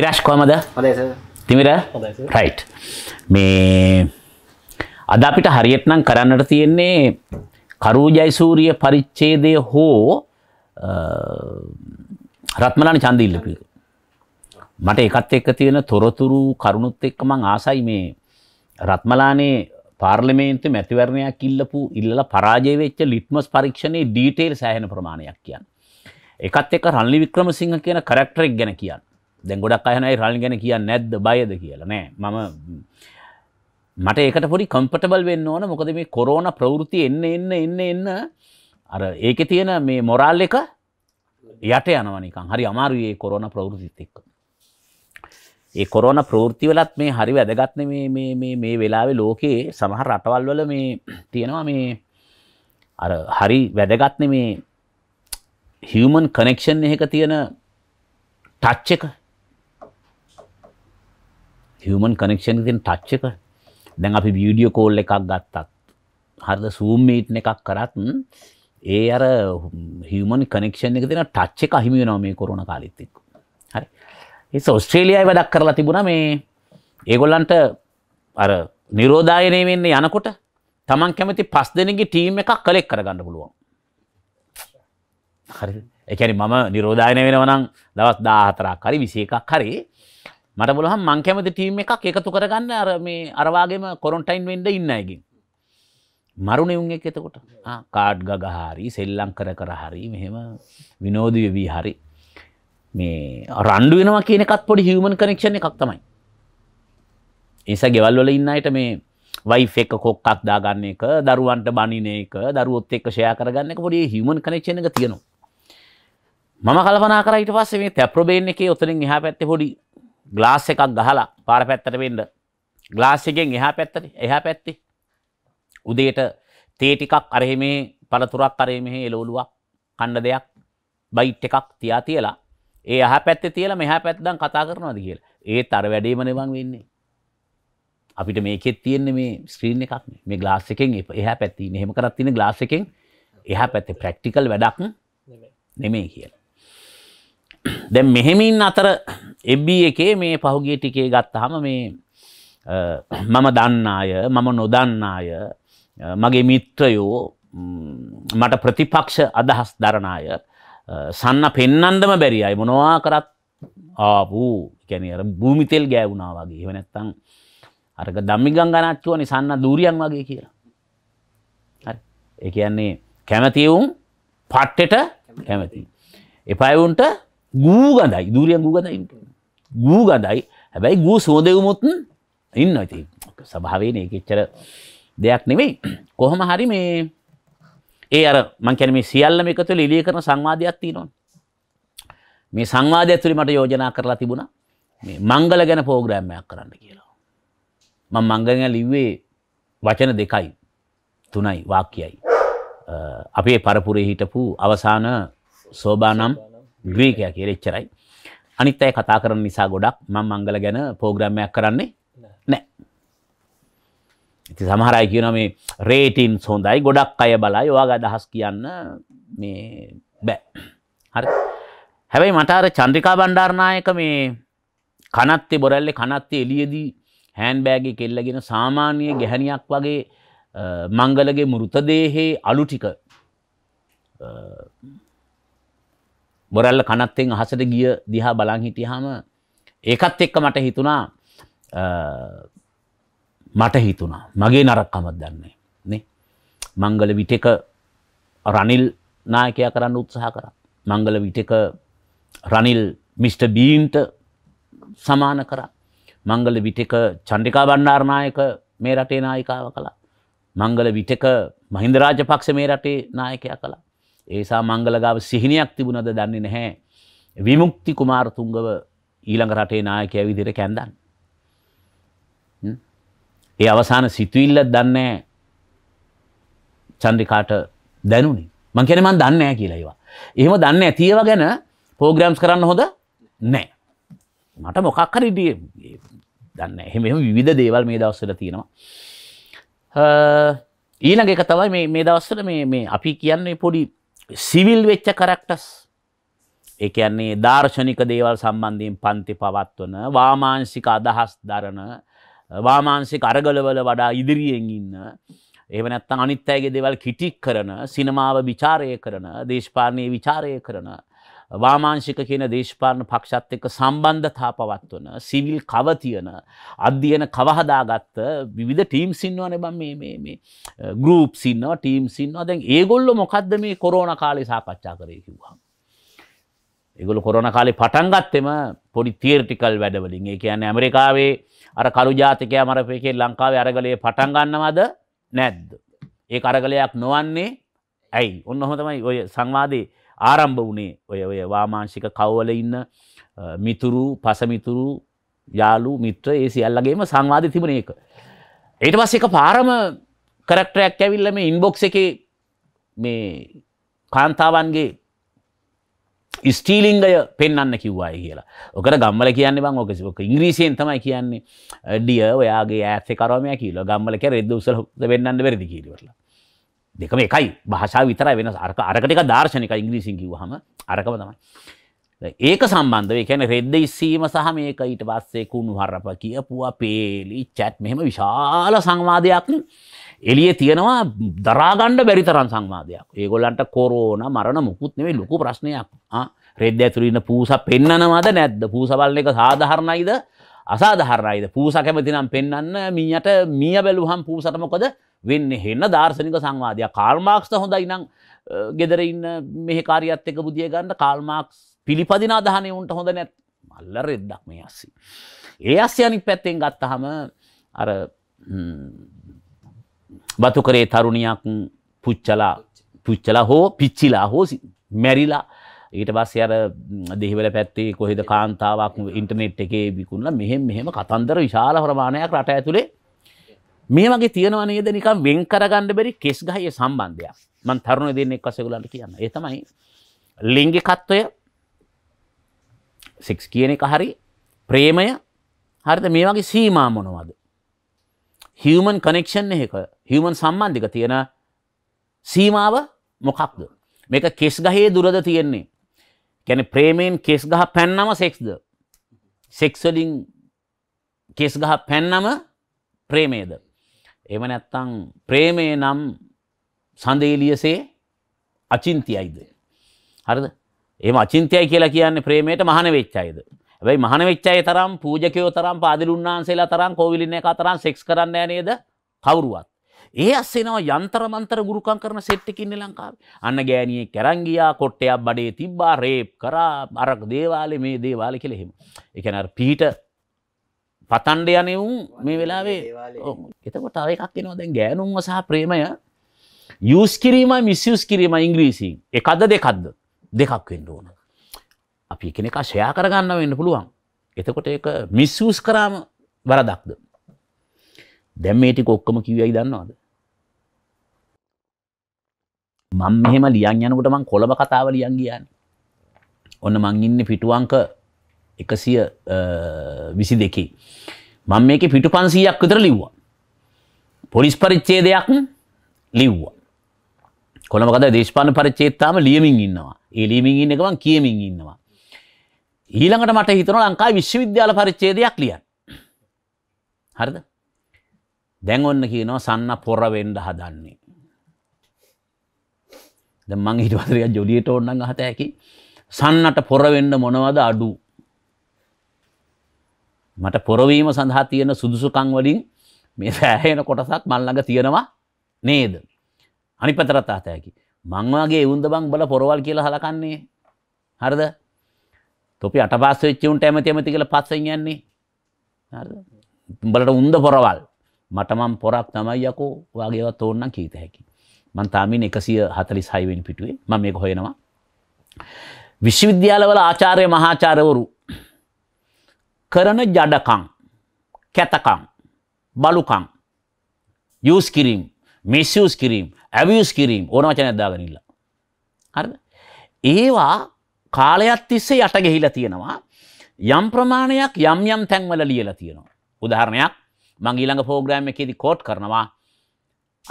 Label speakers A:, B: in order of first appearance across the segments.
A: ඉරාශ් කොමද තිමිර right මේ අද අපිට හරියටනම් කරන්නට තියෙන්නේ කරූජයිසූරිය පරිච්චේදය හෝ රත්මලාන චන්දීල්ලපි මට එකත් එක්ක තියෙන තොරතුරු කරුණුත් එක්ක මං ආසයි මේ රත්මලානේ පාර්ලිමේන්තු මැතිවරණයක් ඉල්ලපු ඉල්ලලා පරාජය වෙච්ච ලිට්මස් පරීක්ෂණයේ ඩීටේල් සෑහෙන ප්‍රමාණයක් කියන්න. එකත් එක්ක රන්ලි වික්‍රමසිංහ කියන කැරක්ටර් එක ගැන කියන්න. දැ ගොඩක් අයනයි රල් ගැන කිය නැද්ද බයද කියලා නෑ මම මට ඒකට පොඩි කම්පටබල් වෙන්න ඕන මොකද මේ කොරෝන ප්‍රවෘති එන්න එන්න එන්න එන්න අර ඒක තියෙන මේ මොරල් එක යට යනවනිකං හරි අමාරුයේ කොරෝන ප්‍රවෘතිත් එක්ක. ඒ කොරෝන ප්‍රෘතිවලත් මේ හරි වැදගත්න මේ වෙලාවෙ ලෝකයේ සමහර රටවල්වල මේ තියෙනවා මේ අර හරි වැදගත්න මේ හියමන් කනෙක්ෂන් එක තියෙන ටච්ච එක හියමන් කනෙක්ෂන් තින් ටච්චක දැන් අපි වීඩියෝ කෝල් එකක් ගත්තත් හරිද සූම්මීට් එකක් කරත් ඒ අර හියමන් කනෙක්ෂන් එක තින ටච්ච එක අහිමි වෙනවා මේ කොරුණ කාලෙත් එක්ක හරි ඒස ඔස්ට්‍රේලියාවේ වැඩක් කරලා තිබුණා මේ ඒගොල්ලන්ට අර නිරෝධායනය වෙන්නේ යනකොට තමන් කැමති පස් දෙනගේ ටීම් එකක් කලෙක් කරගන්න පුළුවන් හරි එකැනි මම නිරෝධායනය වෙනවනම් දවස් දාහතරක් හරි විසය එකක් හරි මට බලහම් මං කැමති ටීම් එකක් එකතු කරගන්න අර මේ අරවාගේම කොරොන්ටයින් වෙන්ඩ ඉන්න අයගින් මරුණ එවුන් එක එතකොට කාඩ් ගග හාරි සෙල්ලං කර කර හරි මෙහෙම විනෝධයවී හරි මේ රණ්ඩු වෙනවා කියනකත් පොඩි හිවමන් කනෙක්ෂණ එකක් තමයි ඒස ගෙවල්වල ඉන්නයට මේ වයි එක කොක්කක් දාගන්න එක දරුවන්ට බනින එක දරුවොත් එක් ෂය කරගන්න එක පොඩි හිමන් කනෙක්ෂණ එක තියෙනවා මම කලපනා කරයිට පස්සේ මේ තැප්‍රබේන් එකේ ඔතනින් එහා පැත්තේ පොඩි ග්ලාස් එකක් ගහලා පාර පැත්තට වෙන්න ග්ලාස් එකෙන් එහා පැත්තට එහා පැත්තේ උදේට තේ ටිකක් අරෙහි මේ පළතුරක් අරෙහි මෙහි එළවලුවක් කන්න දෙයක් බයිට් එකක් තියා තියලා ඒ අහ පැත්තේ තියලා මෙහා පැත්තෙන් කතා කරනවාද කියලා. ඒත් අර වැඩේම නෙවන් වෙන්නේ. අපිට මේකෙත් තියෙන්නේ මේ ස්ක්‍රීන් එකක් නේ. මේ ග්ලාස් එකෙන් එහා පැත්තේ ඉන්නේ. එහෙම කරත් තියෙන ග්ලාස් එකෙන් එහා පැත්තේ ප්‍රැක්ටිකල් වැඩක් නෙමෙයි කියලා. දැන් මෙහෙම ඉන්න අතර එබ එකේ මේ පහුගිය ටිකේ ගත්තහම මේ මම දන්න අය මම නොදන්න අය මගේ මිත්‍රයෝ මට ප්‍රතිපක්ෂ අදහස් දරණ අය සන්න පෙන්නන්දම බැරි අයි මොනවා කරත් ආපු කැනර භූමිතෙල් ගෑවුණා වගේ වනැත්තං අරක දම්මිගං ගනච්චුවනි සන්න දූරියන් වගේ කියලා ඒ කියන්නේ කැමතිවුම් පට්ටට කැමති එපයවුන්ට ගූගදයි දූරියන් ගූගදයිට ගූ ගදයි හැබැයි ගූ සෝදයවමුත්න් ඉන්න ඇති සභාවන එකච්චර දෙයක් නෙවෙයි කොහොම හරි මේ ඒ අර මංකැන මේ සියල්ලම එක තුළ ඉලිය කරන සංවාධයක් තියෙනවා මේ සංවාධය තුළි මට යෝජනා කරලා තිබුණ මේ මංගල ගැන පෝග්‍රෑම්මයක් කරන්න කියලා ම මංගලග ලිව්වේ වචන දෙකයි තුනයි වාක්‍යයි අපේ පරපුරේ හිටපු අවසාන සෝබානම් ග්‍රීකය කියල එච්චරයි අනිත් අය කතා කරන නිසා ගොඩක් මං මංගල ගැන පෝග්‍රම්මයක් කරන්නේ නෑ. ඉති සමහරයි කියන මේ රේටින් සොඳයි ගොඩක් අය බලයි ඔයාග අදහස් කියන්න මේ බෑ. හරි හැබැයි මටාර චන්ද්‍රිකා බණ්ඩාරණයක මේ කනත්තේ බොරැල්ලෙ කනත්තේ එලියදී හැන් බෑගේ කෙල්ලගෙන සාමාන්‍ය ගැහැනියක් වගේ මංගලගේ මුෘතදේහේ අලු ටික බොරල්ල කනත්තෙන් අහසට ගිය දිහා බලන් හිටියාම ඒකත් එක්ක මට හිතුණා මට හිතුණා මගේ නරකකමක් දන්නේ නේ මංගල විටක රනිල් නායකයා කරන්න උත්සාහ කරා මංගල විටක රනිල් මිස්ටර් බීන්ට සමාන කරා මංගල විටක චන්ඩිකා බණ්ඩාර නායක මේ රටේ නායිකාව කළා මංගල විටක මහින්ද රාජපක්ෂ මේ රටේ නායකයා කළා ඒසා මංගලගාව සිහිනයක් තිබුණද දන්නේ නැහැ. විමුක්ති කුමාරතුංගව ඊළඟ රටේ නායකයා විදිහට කැඳන්. ඒ අවසාන සිතුවිල්ල දන්නේ චන්ද්‍රිකාට දැනුනේ. මං කියන්නේ මං දන්නේ නැහැ කියලා ඒවා. එහෙම දන්නේ නැති ඒවා ගැන ප්‍රෝග්‍රෑම්ස් කරන්න හොඳ නැහැ. මට මොකක් හරි දන්න එහෙම එම විධ දේවල් මේ දවස්සල තියෙනවා ඊළඟ එක තවයි මේ දවස්සල මේ අපි කියන්නේ පොඩි සිවිල් වෙච්ච කරක්ටස් ඒ කියන්නේ දාර්ශනික දේවල් සම්බන්ධයෙන් පන්ති පවත්වන වාමාංශික අදහස් දරන වාමාංශික අරගලවල වඩා ඉදිරියෙන් ඉන්න එහෙම නැත්නම් අනිත් අයගේ දේවල් කිටික් කරන සිනමාව ਵਿਚාරය කරන දේශපාලනීය ਵਿਚාරය කරන වාමාංශික කියන දේශපාලන පක්ෂත් එක්ක සම්බන්ධතා පවත්වන සිවිල් කවතියන අධ්‍යයන කවහදාගත්ත විවිධ ටීම් සින්නවන බම් මේ ගරුප් සින්නව ටීම් සින්නවා දැන් ඒගොල්ල මොකක්ද මේ කොරෝණ කාලය සාකච්ඡා කරය කිව්වා. ඒගොල කොරන කාලේ පටන්ගත්තෙම පොඩි තීර්ටිකල් වැඩවලින් ඒ කියන්නේ ඇමරිකාවේ අර කරු ජාතිකය මරපයකේ ලංකාවේ අරගලය පටන්ගන්නවද නැද්ද. ඒ අරගලයක් නොවන්නේ ඇයි ඔන්න හොතමයි ඔය සංවාදේ ආරම්භ වනේ ඔය ඔය වාමාංශික කව්වල ඉන්න මිතුරු පසමිතුරු යාලු මිත්‍ර ඒ සියල්ලගේම සංවාධ තිබන එක. ඒට පස් එක පාරම කරක්ටරයක් ඇවිල්ල මේ ඉන්බොක්ස එක මේ කාන්තාවන්ගේ ස්ටීලිංගය පෙන්න්න කිව්වායි කියලා ඔකට ගම්මල කියන්න බං ඕක ක ඉංග්‍රීසියෙන් තමයි කියන්නේ ඩිය ඔයාගේ ඇත්තේ කරමය කියල ගම්මලක රෙද්ද උසල වෙන්නන්න වැරදි කිරීවරලා දෙකම එකයි භාෂා විතර වෙන අරක අරකටක දර්ශනක ඉංග්‍රීසින් කිව්හම අරකම තමයි ඒක සම්බන්ධව එකැන රෙද්ද ඉස්සීම සහ මේක ඊට පස්සේ කුණු හරප කියපුවා පේලි චැට් මෙහෙම විශාල සංවාධයක් එලිය තියෙනවා දරාගණ්ඩ බැරිතරන් සංවාධයක් ඒගොල්ලන්ට කොරෝන මරණ මුකුත් නෙවේ ලොකු ප්‍රශ්නයක් රෙද්ද ඇතුරන්න පූස පෙන්න්නනවද නැද්ද පූසවල්ල එක සාධහරණයිද අසාධහරයිද පූස කැමතිනම් පෙන්න්න මීයට මිය බැලුහම් පූසටමකොද වෙන්න හෙන්න දර්ශනික සංවාදය කාල්මාක්ස්ට හොඳයි නං ගෙදර ඉන්න මෙහ කාරියත් එක බුදිය ගන්න කාල්මාක්ස් පිළිපදින අදහනය උන්ට හොඳ නැත් මල්ල රෙද්දක් මේ අස්සි. ඒ අස්්‍ය අනික් පැත්තෙන් ගත්තහම අර බතුකරේ තරුණයක් පුච්චලා පුච්චලා හෝ පිච්චිලා හෝ මැරිලා ඊට පස් අර දෙහිවල පැත්තේ කොහෙද කාන්තාවක් ඉන්ටනෙට් එකේ විකුණල මෙහෙම මෙහෙම කතන්දර විශාල ප්‍රමාණයක් රට ඇතුළේ මේ වගේ තියෙනවා නේද නිකන් වෙන් කරගන්න බැරි කෙස් ගහයේ සම්බන්ධයක්. මම තරුණ දෙන්නෙක් වශයෙන් කියන්න. ඒ තමයි ලිංගිකත්වය සෙක්ස් කියන එක හරි ප්‍රේමය හරිද මේ වගේ සීමා මොනවද? හියුමන් කනෙක්ෂන් එක හියුමන් සම්බන්ධික තියෙන සීමාව මොකක්ද? මේක කෙස් ගහේ දුරද තියෙන්නේ. ගැන ප්‍රේමයෙන් කෙස් ගහ පැන්නම සෙක්ස්ද. සෙක්ස්වලින් කෙස් ගහ පැන්නම ප්‍රේමේද. එම නැත්තං ප්‍රේමය නම් සඳේලියසේ අචින්තියයිද. හරිද එම අචින්තයයි කියලා කියන්නේ ප්‍රේමයට මහන වෙච්චායිද. ඇැයි මහන වෙච්චාය තරම් පූජකයෝ තරම් පාදිලුන්නාන්සේලා තරම් කෝවිලිනය කතරම් සෙක්ස් කරන්න නේද කවුරුවත්. ඒ අස්සෙනවා යන්තරමන්තර ගුරුකම් කරන සෙට්ටකින්න ලංකාව. අන්න ගෑනිය කැරංගියා කොට්ටයක් බඩේ තිබ්බා රේප් කරා අරක් දේවාලේ මේ දේවාල කෙළෙහෙම. එකන පීට පතන්ඩ යනවුම් මේ වෙලාවේ එතකොට අව එකක් එනවා දැන් ගෑනුන්ව සහ ප්‍රේමය යස් කිරීම මිස්යස් කිරීම ඉංග්‍රීසි එකද දෙකක්ද දෙකක් වෙන්න ඕන අපි කෙනෙක ශයා කරගන්න වෙන්න පුළුවන් එතකොට එක මිස්යස් කරාම වරදක්ද දැම් මේටි කොක්කම කිවයි දන්නවාද මං මෙහෙම ලියන් යනකට මං කොළඹ කතාව ලියන් ගියන් ඔන්න මං ඉන්න පිටුවංක එකසිය විසි දෙකේ. මං මේක පිටු පන්සීයක් විතර ලිව්වා. පොලිස් පරිච්චේදයක් ලිව්වා. කොළමකද දේශපාන පරිච්චේත්තාම ලියමින් ඉන්නවා ඒ ලියමින් ඉන්න එකමන් කියමින් ඉන්නවා. ඊළඟට මට හිතන ලංකා විශ්වවිද්‍යාල පරිච්චේදයක් ලියන්. හරිද දැන් ඔන්න කියනවා සන්න පොර වෙන්ඩ හදන්නේ. ද මං හිටවදරය ජොලියට ඔන්නන් හත හැකි සන්නට පොරවෙන්න මොනවද අඩු මට පොරවීම සඳහා තියෙන සුදුසුකං වලින් මේ සෑහෙන කොටසක් මල්ලඟ තියෙනවා නේද. අනි පැතරත් අතහැකි. මංවාගේ එවුන්ද බං බල පොරවල් කියලා හලකන්නේ. හරද තොපි අට පස්ස වෙච්චවුන්ට ඇමති ඇමති කියල පස්සෙන් යන්නේ. බලට උන්ද පොරවල් මටමම් පොරක් තමයි යකෝ වගේවත් ඕන්න කීත හැකි. මන් තාමින් එකසිය හතලි සයිවෙන් පිටුවේ ම මේක හොයෙනවා. විශ්වවිද්‍යාලවල ආචාරය මහාචාරවරු කරන ජඩකං කැතකං බලුකං යස් කිරීම් මිස්යස් කිරීම් ඇවියස් කිරීම් ඕන වචන ඇදාගනිල්ල හරි ඒවා කාලයක් තිස්සේ යට ගෙහිලා තියෙනවා යම් ප්‍රමාණයක් යම් යම් තැන්වල ලියලා තියෙනවා උදාහරණයක් මං ඊළඟ පෝග්‍රෑම් එකේදී කෝට් කරනවා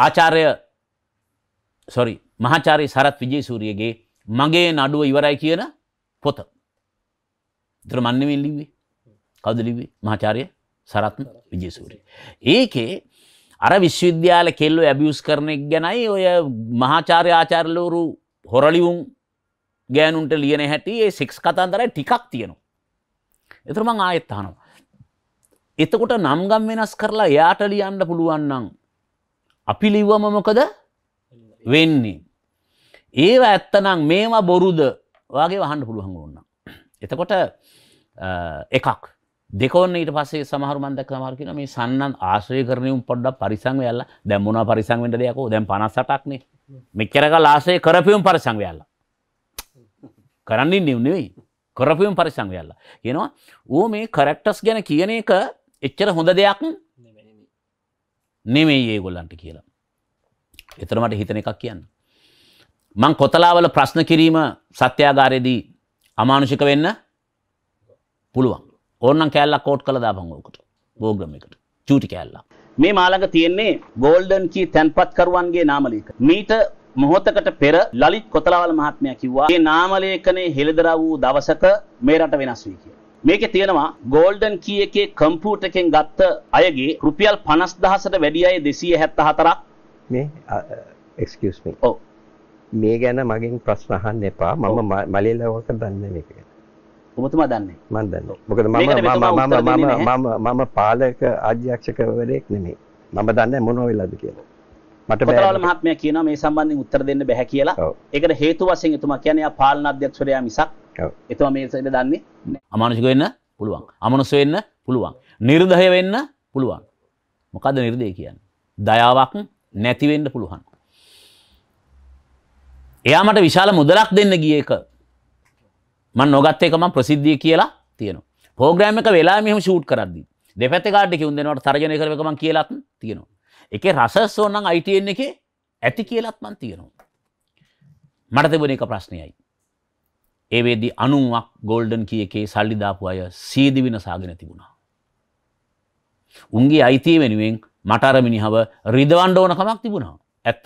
A: ආචාර්ය සොරි මහාචාර්ය සරත් විජේසූරියගේ මගේ නඩුව ඉවරයි කියන පොත. ඒතර මන්නේ ලිව්වේ. කවදලිවේ මහාචාරය සරත්න විජේසූරය. ඒකේ අර විශ්වවිද්‍යාල කෙල්ලො ඇබියස් කරනෙක් ගැනයි ඔය මහාචාරය ආචාරලවරු හොරලිවුම් ගෑනුන්ට ලියන හැටි ඒ සෙක්ස් කතන්දරයි ටිකක් තියෙනවා. එතරමං ආයෙත් අහනවා. එතකොට නම්ගම් වෙනස් කරලා එයාට ලියන්න පුළුවන්නම්. අපි ලිව්වම මොකද වෙන්නේ. ඒව ඇත්තනම් මේවා බොරුද වගේ වහන්න පුළුවන් ඕන්න. එතකොට එකක් දෙකොන්න ඊට පස්සේ සමහර මන් දැක්ක සමහර කියන මේ සන්නන් ආශ්‍රය කරන උන් පොඩ්ඩක් පරිසම් වෙයලා දැන් මොනවා පරිසම් වෙන්නද යකෝ දැන් 58ක් නේ මෙච්චර කාල ආශ්‍රය කරපියුම් පරිසම් වෙයලා කරන්නේ නියු නෙවෙයි කරපියුම් පරිසම් වෙයලා කියනවා ඌ මේ කැරක්ටර්ස් ගැන කියන එක එච්චර හොඳ දෙයක් නෙමෙයි ඒගොල්ලන්ට කියලා එතන මට හිතන එකක් කියන්න මං කොතලාවල ප්‍රශ්න කිරීම සත්‍යාගාරයේදී අමානුෂික වෙන්න පුළුවන් ඕන්නම් කෑල්ලක් කෝට් කළ දාපන් ඕකට බෝග්‍රම් එකට චූටි කෑල්ලක්. මේ මාළඟ තියෙන්නේ ගෝල්ඩන් කී තැන්පත්කරුවන්ගේ නාමලේක. මීට මොහොතකට පෙර ලලිත් කොතලාවල මහත්මයා කිව්වා මේ නාමලේඛනයේ හෙළිදරව් වූ දවසක මේ රට වෙනස් වෙයි කියලා. මේකේ තියෙනවා ගෝල්ඩන් කී එකේ කම්පියුටර් එකෙන් ගත්ත අයගේ රුපියල් 50000ට වැඩි අය 274ක්
B: මේ excuse me. ඔව්. මේ ගැන මගෙන් ප්‍රශ්න අහන්න එපා. මම මලේ ලවක දන්නේ මේක. ඔබතුමා දන්නේ මම දන්නේ මොකද මම මම මම මම මම පාලක අධ්‍යක්ෂකවරයෙක් නෙමෙයි මම දන්නේ මොන වෙලාද කියලා මට බෑ
A: මහත්මයා කියනවා මේ සම්බන්ධයෙන් උත්තර දෙන්න බෑ කියලා ඒකට හේතු වශයෙන් එතුමා කියන්නේ ආ පාලන අධ්‍යක්ෂවරයා මිසක් එතුමා මේ සෙද දන්නේ අමනුෂික වෙන්න පුළුවන් අමනුෂ වෙන්න පුළුවන් නිර්දය වෙන්න පුළුවන් මොකද්ද නිර්දය කියන්නේ දයාවක් නැති වෙන්න පුළුවන් එයා මට විශාල මුදලක් දෙන්න ගිය එක මන් නොගත් එකම ප්‍රසිද්ධිය කියලා තියෙන පෝග්‍රෑම් එක වෙලා මෙම ෂූට් කරදදි දෙපැත කාඩි කිවුන්දෙනවට තරජනය කරකම කියලත් තියෙනවා එක රසස් ඕන්නන් අයිටයෙන් එක ඇති කියලත්මන් තියෙනවා මට තිබුණ එක ප්‍රශ්නයයි ඒවේදී අනුවක් ගෝල්ඩන් කිය එකේ සල්ලිධාපු අය සීදිවින සාගෙන තිබුණා උන්ගේ අයිතිය වෙනුවෙන් මටරමිනිහව රිදවන්ඩ ඕන කමක් තිබුණා ඇත්ත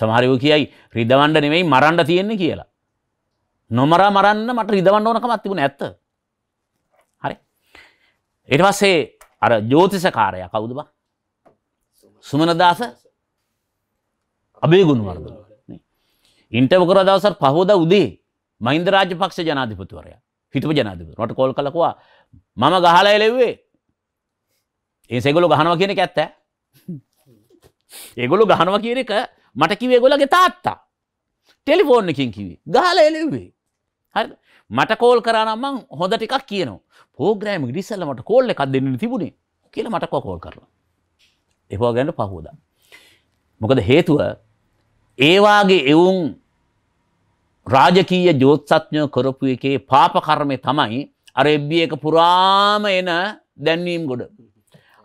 A: සමහරයෝ කියයි රිදවන්ඩ නෙවෙයි මරන්ඩ තියෙන්නේ කියලා නොමරා මරන්න මට රිදවන්න ඕනකමත් තිබුණ ඇත්ත හරි එටවස්සේ අර ජෝතිසකාරය කවුද බ සුමනදාස අබේගුණවර්ද ඉන්ටවකර දවසර පහෝද උදේ මහින්ද රාජපක්ෂ ජනාධිපතුවරය හිටපු ජනාධිපතු රට කෝල් කලකවා මම ගහලා එලෙව්වේ ඒ සෙගොලු ගහනවා කියන එක ඇත්ත ඒගොලු ගහනවා කියන එක මට කිවේ ගොලගේ තාත්තා ටෙලිෆෝන් එකින් කිවේ ගහලා එලෙව්වේ හරි මට කෝල් කරනම් මං හොඳ ටිකක් කියනවා පෝග්‍රෑම ඉඩිසල්ල මට කෝල්ල එකක් දෙන්න තිබුණේ කියල මට කොකෝල් කරලා එපවා ගැන්න පහෝද මොකද හේතුව ඒවාගේ එවුන් රාජකීය ජෝත්සඥය කරපු එකේ පාපකර්මය තමයි අර එබ්බිය එක පුරාම එන දැන්වීම් ගොඩ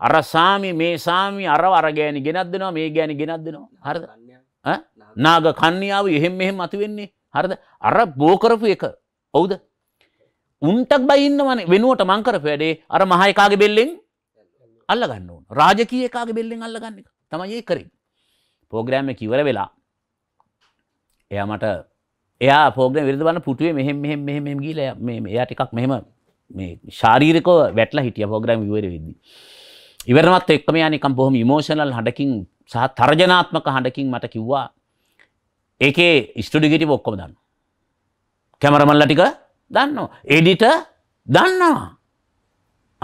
A: අර සාමි මේ සාමි අර අරගෑනි ගෙනත් දෙනවා මේ ගෑනි ගෙනත් දෙනවා හරිද නාග කන්නියාව එහෙම මෙහෙම අති වෙන්නේ හරිද අර බෝකරපු එක ඔවුද උන්ටක් බයින්න වන වෙනුවට මංකර පෑඩේ අර මහයකාගේ බෙල්ලෙන් අල්ලගන්න ඕන රාජකීය එකකාගේ බෙල්ලෙන් අල්ලගන්න එක තමයි ඒ කරින් පෝග්‍රෑම්ම කිවර වෙලා එයා මට එයා පෝග්‍රම විරදවන්න පුටුවේ මෙහෙම මෙහෙම මෙහෙම මෙම ගීල එයා ටිකක් මෙහෙම මේ ශාරීරකෝ වැටලා හිටිය පෝග්‍රෑම් ඉවර වෙද්දි ඉවරමත් එක්ම යනිකම් බොහොම ඉමෝෂනල් හඬකින් සහ තර්ජනාත්මක හඬකින් මට කිව්වා ඒකේ ස්ටඩිගිටි ඔක්කොම දන්න කැමරමල්ල ටික දන්නවා. එඩිට දන්නවා.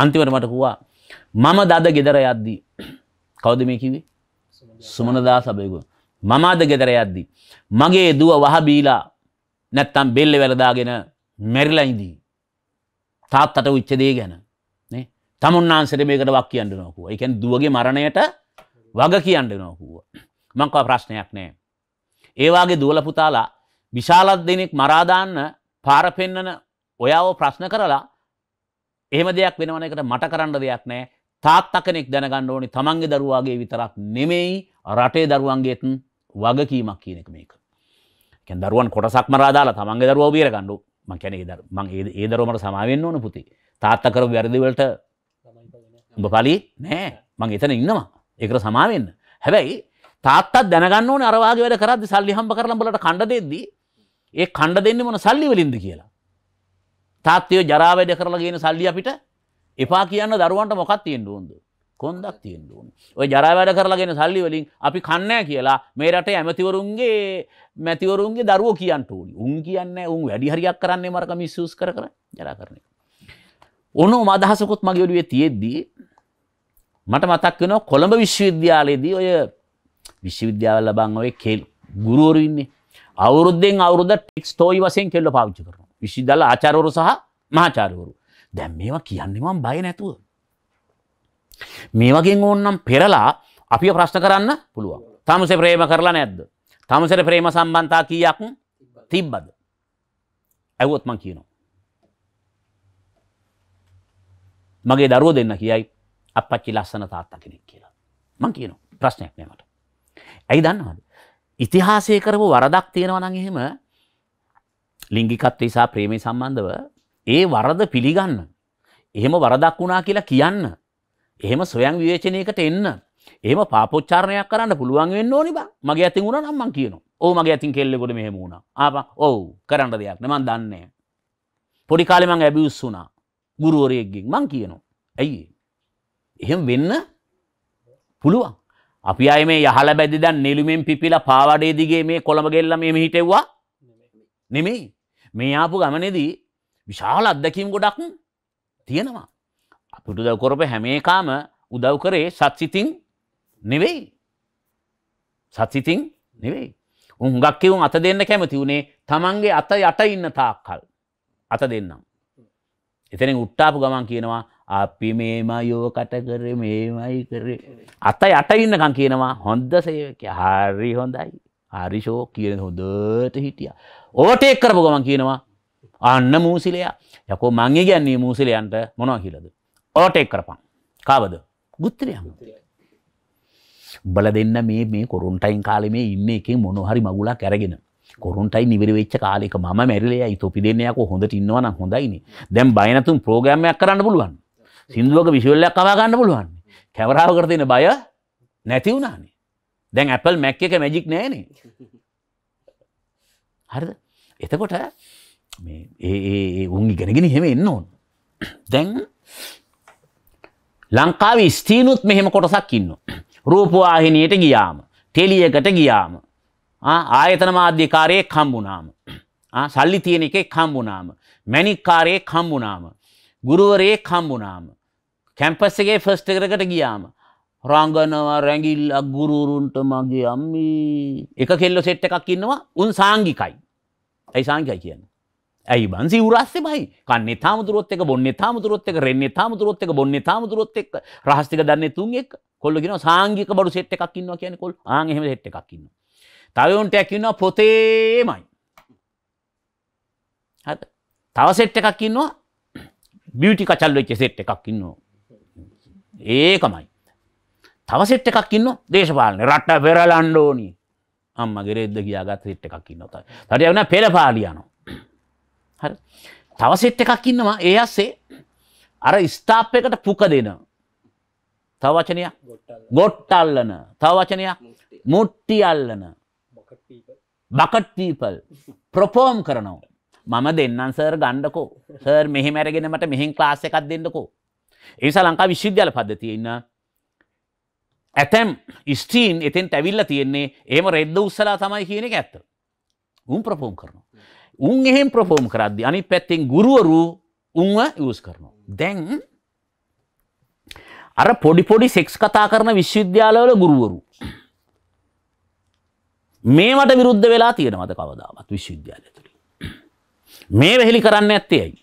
A: අන්තිමට මට හුවා මම දද ගෙදර යද්දී කවුද මේ කිව්වේ? සුමනදා සබේගුණ. මම අද ගෙදර යද්දී මගේ දුව වහ බීලා නැත්තම් බෙල්ලේ වැලදාගෙන මැරිලා ඉඳී. තාත්තට උච්ච දේ ගැන නේ තමුන්නාන්සට මේකට වක් කියන්න නොකුව එකන් දුවගේ මරණයට වග කියන්න නොකුව මංකව ප්‍රශ්නයක් නෑ ඒවාගේ දුවල පුතාලා විශාලත් දෙනෙක් මරාදාන්න පාර පෙන්නන ඔයාව ප්‍රශ්න කරලා එහෙම දෙයක් වෙනවන එකට මට කරන්න දෙයක් නෑ තාත්තා කෙනෙක් දැනගන්න ඕනි තමන්ගේ දරුවාගේ විතරක් නෙමෙයි රටේ දරුවන්ගේත් වගකීමක් කියන එක මේක. කියන්නේ දරුවන් කොටසක් මරා දාලා තමන්ගේ දරුවා බේර ගන්න ඕ. මං කියන්නේ ඒ දරු මං ඒ දරුවමට සමා වෙන්න ඕන පුතේ. තාත්තා කරපු වැරදි වලට උඹ පලී නෑ. මං එතන ඉන්නවා. ඒකට සමා වෙන්න. හැබැයි තාත්තත් දැනගන්න ඕනේ අර වාගේ වැඩ කරද්දි සල්ලි හම්බ කරලා උඹලට කණ්ඩ දෙද්දී ඒ කණ්ඩ දෙන්න මොන සල්ලි වලින්ද කියලා. තාත්තයෝ ජරා වැඩ කරලා ගේන සල්ලි අපිට එපා කියන්න දරුවන්ට මොකක් තියෙන්න ඕනද? කොන්දක් තියෙන්න ඕනේ. ඔය ජරා වැඩ කරලා ගෙන සල්ලි වලින් අපි කන්නේ කියලා මේ රටේ ඇමතිවරුන්ගේ මැතිවරුන්ගේ දරුවෝ කියන්න ඕනි. උන් කියන්නේ උන් වැඩි හරියක් කරන්නේ මරක මිස්යූස් කර කර ජරා කරන එක. ඕනම අදහසකුත් මගේ ඔළුවේ තියෙද්දී මට මතක් වෙනවා කොළඹ විශ්වවිද්‍යාලයේදී ඔය විශ්වවිද්‍යාල ලබන් ඔය කෙල් ගුරුවරු ඉන්නේ. අවුරුද්දෙන් අවුරුද ටෙක්ස් තෝයි වසයෙන් කෙල්ල පාවිච්චි කරන විශ්ිදල ආචාරවරු සහ මහාචාරවරු දැම් මේවා කියන්නෙමම් බය නැතුව. මේ වගේ ඕන්නම් පෙරලා අපි ප්‍රශ්න කරන්න පුළුවන් තමසේ ප්‍රේම කරලා නැද්ද. තමසර ප්‍රේම සම්බන්තා කියක් තිබ්බද. ඇවොත්මන් කියනවා. මගේ දරුව දෙන්න කියයි අපච්චි ලස්සන තාත්තා කෙනෙක් කියලා. මං කියන ප්‍රශ්නයක් නෑමට. ඇයි දන්නවද. ඉතිහාසය කරපු වරදක් තියෙනවා නම් එහෙම ලිංගිකත්වය සහ ප්‍රේමය සම්බන්ධව ඒ වරද පිළිගන්න. එහෙම වරදක් වුණා කියලා කියන්න. එහෙම සොයන් විවේචනයකට එන්න. එහෙම පාපොච්චාරණයක් කරන්න පුළුවන් වෙන්න ඕනි බා. මගේ අතින් වුණා නම් මං කියනවා. ඔව් මගේ අතින් කෙල්ලෙකුට මෙහෙම වුණා. ආපහා ඔව් කරන්න දෙයක් නෑ මං දන්නේ නෑ. පොඩි කාලේ මං ඇබියුස් වුණා. ගුරුවරයෙක්ගෙන් මං කියනවා. ඇයි එහෙම වෙන්න පුළුවන්. අපි අය මේ යහල බැදිදන් නිලුමෙන් පිපිලා පාවඩේ දිගේ මේ කොළඹ ගෙල්ල මේ හිටෙව්වා නෙමෙයි මේ ආපු ගමනේදී විශාල අත්දැකීම් ගොඩක් තියෙනවා අපිට උදව් කරපු හැම එකම උදව් කරේ සත්සිතින් නෙවෙයි සත්සිතින් නෙවෙයි උන්ගක් කිවුන් අත දෙන්න කැමති වුණේ තමන්ගේ අත යට ඉන්න තාක්කල් අත දෙන්නම් එතනින් උට්ටාපු ගමන් කියනවා අපි මේමා යෝකට කරේ මේමයි කරේ අත යට ඉන්නකම් කියනවා හොඳ සේවක හරි හොඳයි හරි ෂෝ කියන හොඳට හිටියා ඕටේක් කරපු ගමන් කියනවා අන්න මූසිලයා යකෝ මං කියන්නේ මූසිලයන්ට මොනවා කියලාද ඕටේක් කරපන් කාවද ගුත්‍රයා උඹලා දෙන්න මේ මේ කොරුන්ටයින් කාලේ මේ ඉන්න එකේ මොන හරි මගුලක් අරගෙන කොරුන්ටයි නිවර වෙච්ච කාලෙක මම මැරිලේ අයිතොපි දෙන්නයකෝ හොඳට ඉන්නවා නම් හොඳයිනේ දැන් බය නැතුම් ප්‍රෝග්‍රෑම් එකක් කරන්න පුළුවන් සිින්දුවක විශවල්ලයක් කවාගන්න පුළුවන් කැවරාව කරතින බය නැති වුණනේ දැන් ඇපල් මැක් එක මැජික් නෑනේ හරිද එතකොට ඒ උන් ඉගෙනගෙන හෙම එන්න ඕන් දැන් ලංකාව ස්තීනුත් මෙහෙම කොටසක් ඉන්න රූපවාහිනයට ගියාම ටෙලියකට ගියාම ආයතන මාධ්‍යකාරයේ කම්බුනාම සල්ලි තියෙන එකේ කම්බුනාම මැනික්කාරයේ කම්බුනාම ගුරුවරයේ කම්බුනාම කැම්පස් එකේ ෆස්ට එකකට ගියාම රංගනවා රැඟිල් අගුරුරුන්ට මගේ අම්මි එක කෙල්ලො සෙට් එකක් ඉන්නවා උන් සාංගිකයි ඇයි සංකයි කියන්න ඇයි බන්සි උරස්සේ බයි කන්නේ තාමුදුරොත් එක බොන්නේ තාමුදුරොත් එක රෙන්නේ තාමුදුරොත් එක බොන්නේ තාමුදුරොත් එක් රහස්තික දන්නේ තුන් එක් කොල්ල ගෙන සාංගික බඩු සෙට් එකක් ඉන්නවා කියන කොල් ආන් එහෙම සෙට් එකක් ඉන්න තවයොන්ට ඇකින්නවා පොතේමයි හරි තව සෙට් එකක් ඉන්නවා බියුටි කචල් වෙච්ච සෙට් එකක් ඉන්නවා ඒකමයි. තව සෙට් එකක් ඉන්න දේශපාලන රට්ට පෙරලන්ඩෝනී අම්ම ගෙරෙද්ද කියාගත් සිට් එකක් ඉන්න තයි තට යන පෙළ පාලියනො හ තව සෙට් එකක් ඉන්නවා ඒ අස්සේ අර ස්ථාප්යකට පුක දෙන තව වචනයක් ගොට්ට අල්ලන තව වචනයක් මුට්ටි අල්ලන බකට් පීපල් ප්‍රපෝම් කරනවා මම දෙන්නන් සර් ගණ්ඩකෝ සර් මෙහි මැරගෙනමට මෙහින් ක්ලාස එකක් දෙන්නකෝ ඒසා ලංකා විශ්විද්‍යාල පද්ධතිය ඉන්න ඇතැම් ස්ටීන් එතෙන් ඇවිල්ල තියෙන්නේ ඒම රෙද්ද උත්සලා තමයි කියන එක ඇත්ත. උන් ප්‍රපෝම් කරනවා. උන් එහෙම ප්‍රපෝම් කරද්දි අනි පැත්තෙන් ගුරුවරු උන්ව යස් කරනවා. දැන් අර පොඩිපොඩි සෙක්ස් කතා කරන විශ්වවිද්‍යාලවල ගුරුවරු. මේමට විරුද්ධ වෙලා තියෙනවද කවදාවත් විශ්වවිද්‍යාලය තුළ. මේ වෙහෙලි කරන්න ඇත්තේ ඇයි.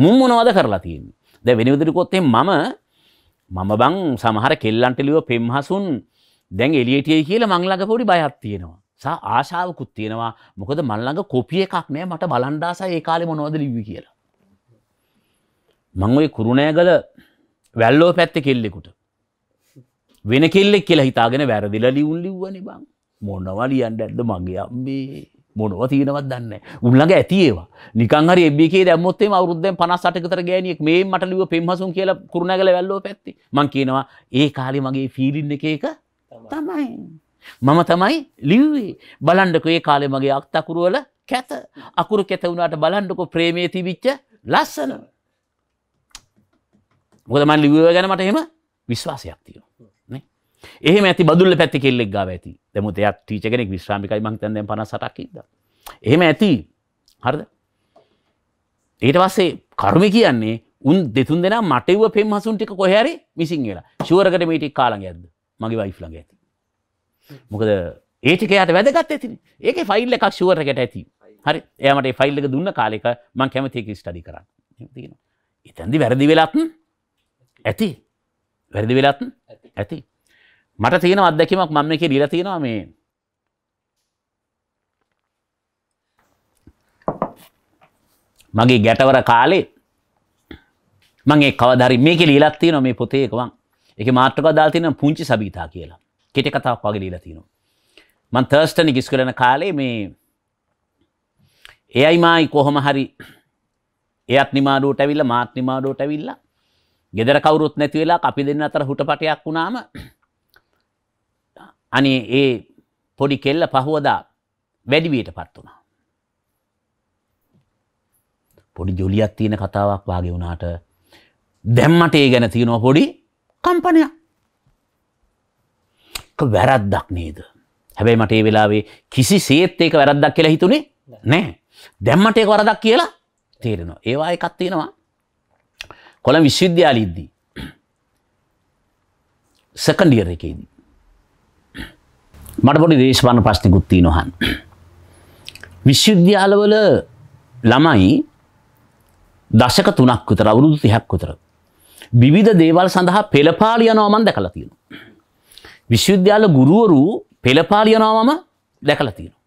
A: මුම් මොනවද කරලා තියෙන්නේ. දැන් වෙන විදිහටකොත් මම මම බං සමහර කෙල්ලන්ටලිව පෙම්හසුන් දැන් එළියට එයි කියලා මං ළඟ පොඩි බයක් තියෙනවා. සා ආශාවකුත් තියෙනවා. මොකද මං ළඟ කොපි එකක් නෑ මට බලන් ආසයි ඒ කාලේ මොනවද ලිව්වේ කියලා. මං ওই කුරුණෑගල වැල්ලෝ පැත්තේ කෙල්ලෙකුට වෙන කෙල්ලෙක් කියලා හිතාගෙන වැරදිලා ලියුම් ලිව්වනේ බං. මොනවා ලියන්න ඇද්ද මගේ අම්මේ. මොනව තියෙනවත් දන්න උන්ලඟ ඇතිඒවා නිකංහර එබිකේ දැමොත්තේ අවරුද්ධෙන් පනසටකතර ගෑනියෙක් මේ මටලිව පෙන්හසුන් කියල කරුණගල වැල්ලෝ පැත්ති මං කියනවා ඒ කාලි මගේ ෆිලින්න එක එක තමයි. මම තමයි ලිව්වේ බලන්ඩක ඒ කාලෙ මගේ අක්තකුරුවල කැත අකුරු කැතවුණට බලන්ඩකො ප්‍රේමේ තිබිච්ච ලස්සන. ගොදමන් ලිව්ව ගැනමට එහෙම විශ්වාසයක් තියෝ. එහෙම ඇති බදුල්ල පැත්ති කෙල්ලෙක් ගාව ඇති දෙමුත් එයා ටීචර් කෙනෙක් විශ්‍රාමිකයි මං හිතන්නේ දැන් 58ක් ඉඳලා. එහෙම ඇති. හරිද? ඊට පස්සේ කර්මය කියන්නේ උන් දෙතුන් දෙනා මටෙව්ව පෙම් හසුන් ටික කොහේ හරි මිසින් වෙලා. ෂුවර් එකට මේ ටික කාලඟ ඇද්ද? මගේ වයිෆ් ළඟ ඇති. මොකද ඒ ටික එයාට වැදගත් ඇතිනේ. ඒකේ ෆයිල් එකක් ෂුවර් එකට ඇති. හරි. එයා මට ඒ ෆයිල් එක දුන්න කාලෙක මං කැමති ඒක ස්ටඩි කරන්න. එහෙම තියෙනවා. එතෙන්දි වැරදි වෙලත් ඇති. වැරදි වෙලත් ඇති. මට තියෙන අත්දැකීමක් මම මේකේ දීලා තියෙනවා මේ මගේ ගැටවර කාලේ මම ඒ කවදාරි මේකේ ලියලා තියෙනවා මේ පොතේ එක මං ඒකේ මාතෘකාව දාලා තියෙනවා පුංචි සබීතා කියලා කෙටි කතාවක් වගේ ලියලා තියෙනවා මං තර්ස්ටන් ඉස්කෝල යන කාලේ මේ එයයි මායි කොහොම හරි එයත් නිමාඩුවට ඇවිල්ලා මාත් නිමාඩුවට ඇවිල්ලා ගෙදර කවුරුත් නැති වෙලා අපි දෙන්න අතර හුටපටයක් වුණාම අනේ ඒ පොඩි කෙල්ල පහුවදා වැඩිවියට පත් වුණා. පොඩි ජොලියක් තියෙන කතාවක් වාගේ වුණාට දැම්මට ඒ ගැන තියෙනවා පොඩි කම්පනයක්. ඒක වැරද්දක් නේද? හැබැයි මට ඒ වෙලාවේ කිසිසේත් ඒක වැරද්දක් කියලා හිතුනේ නැහැ. දැම්මට ඒක වරදක් කියලා තේරෙනවා. ඒවා එකක් තියෙනවා. කොළඹ විශ්වවිද්‍යාලෙදී සෙකන්ඩ් ඉයර් එකේදී මට පොඩි දේශපාන ප්‍රශ්නකුත් තියෙනවහන්. විශ්වවිද්‍යාලවල ළමයි දශක 3ක් විතර අවුරුදු 30ක් විතර විවිධ දේවල් සඳහා පෙළපාලි යනවා මම දැකලා තියෙනවා. විශ්වවිද්‍යාල ගුරුවරු පෙළපාලි යනවා මම දැකලා තියෙනවා.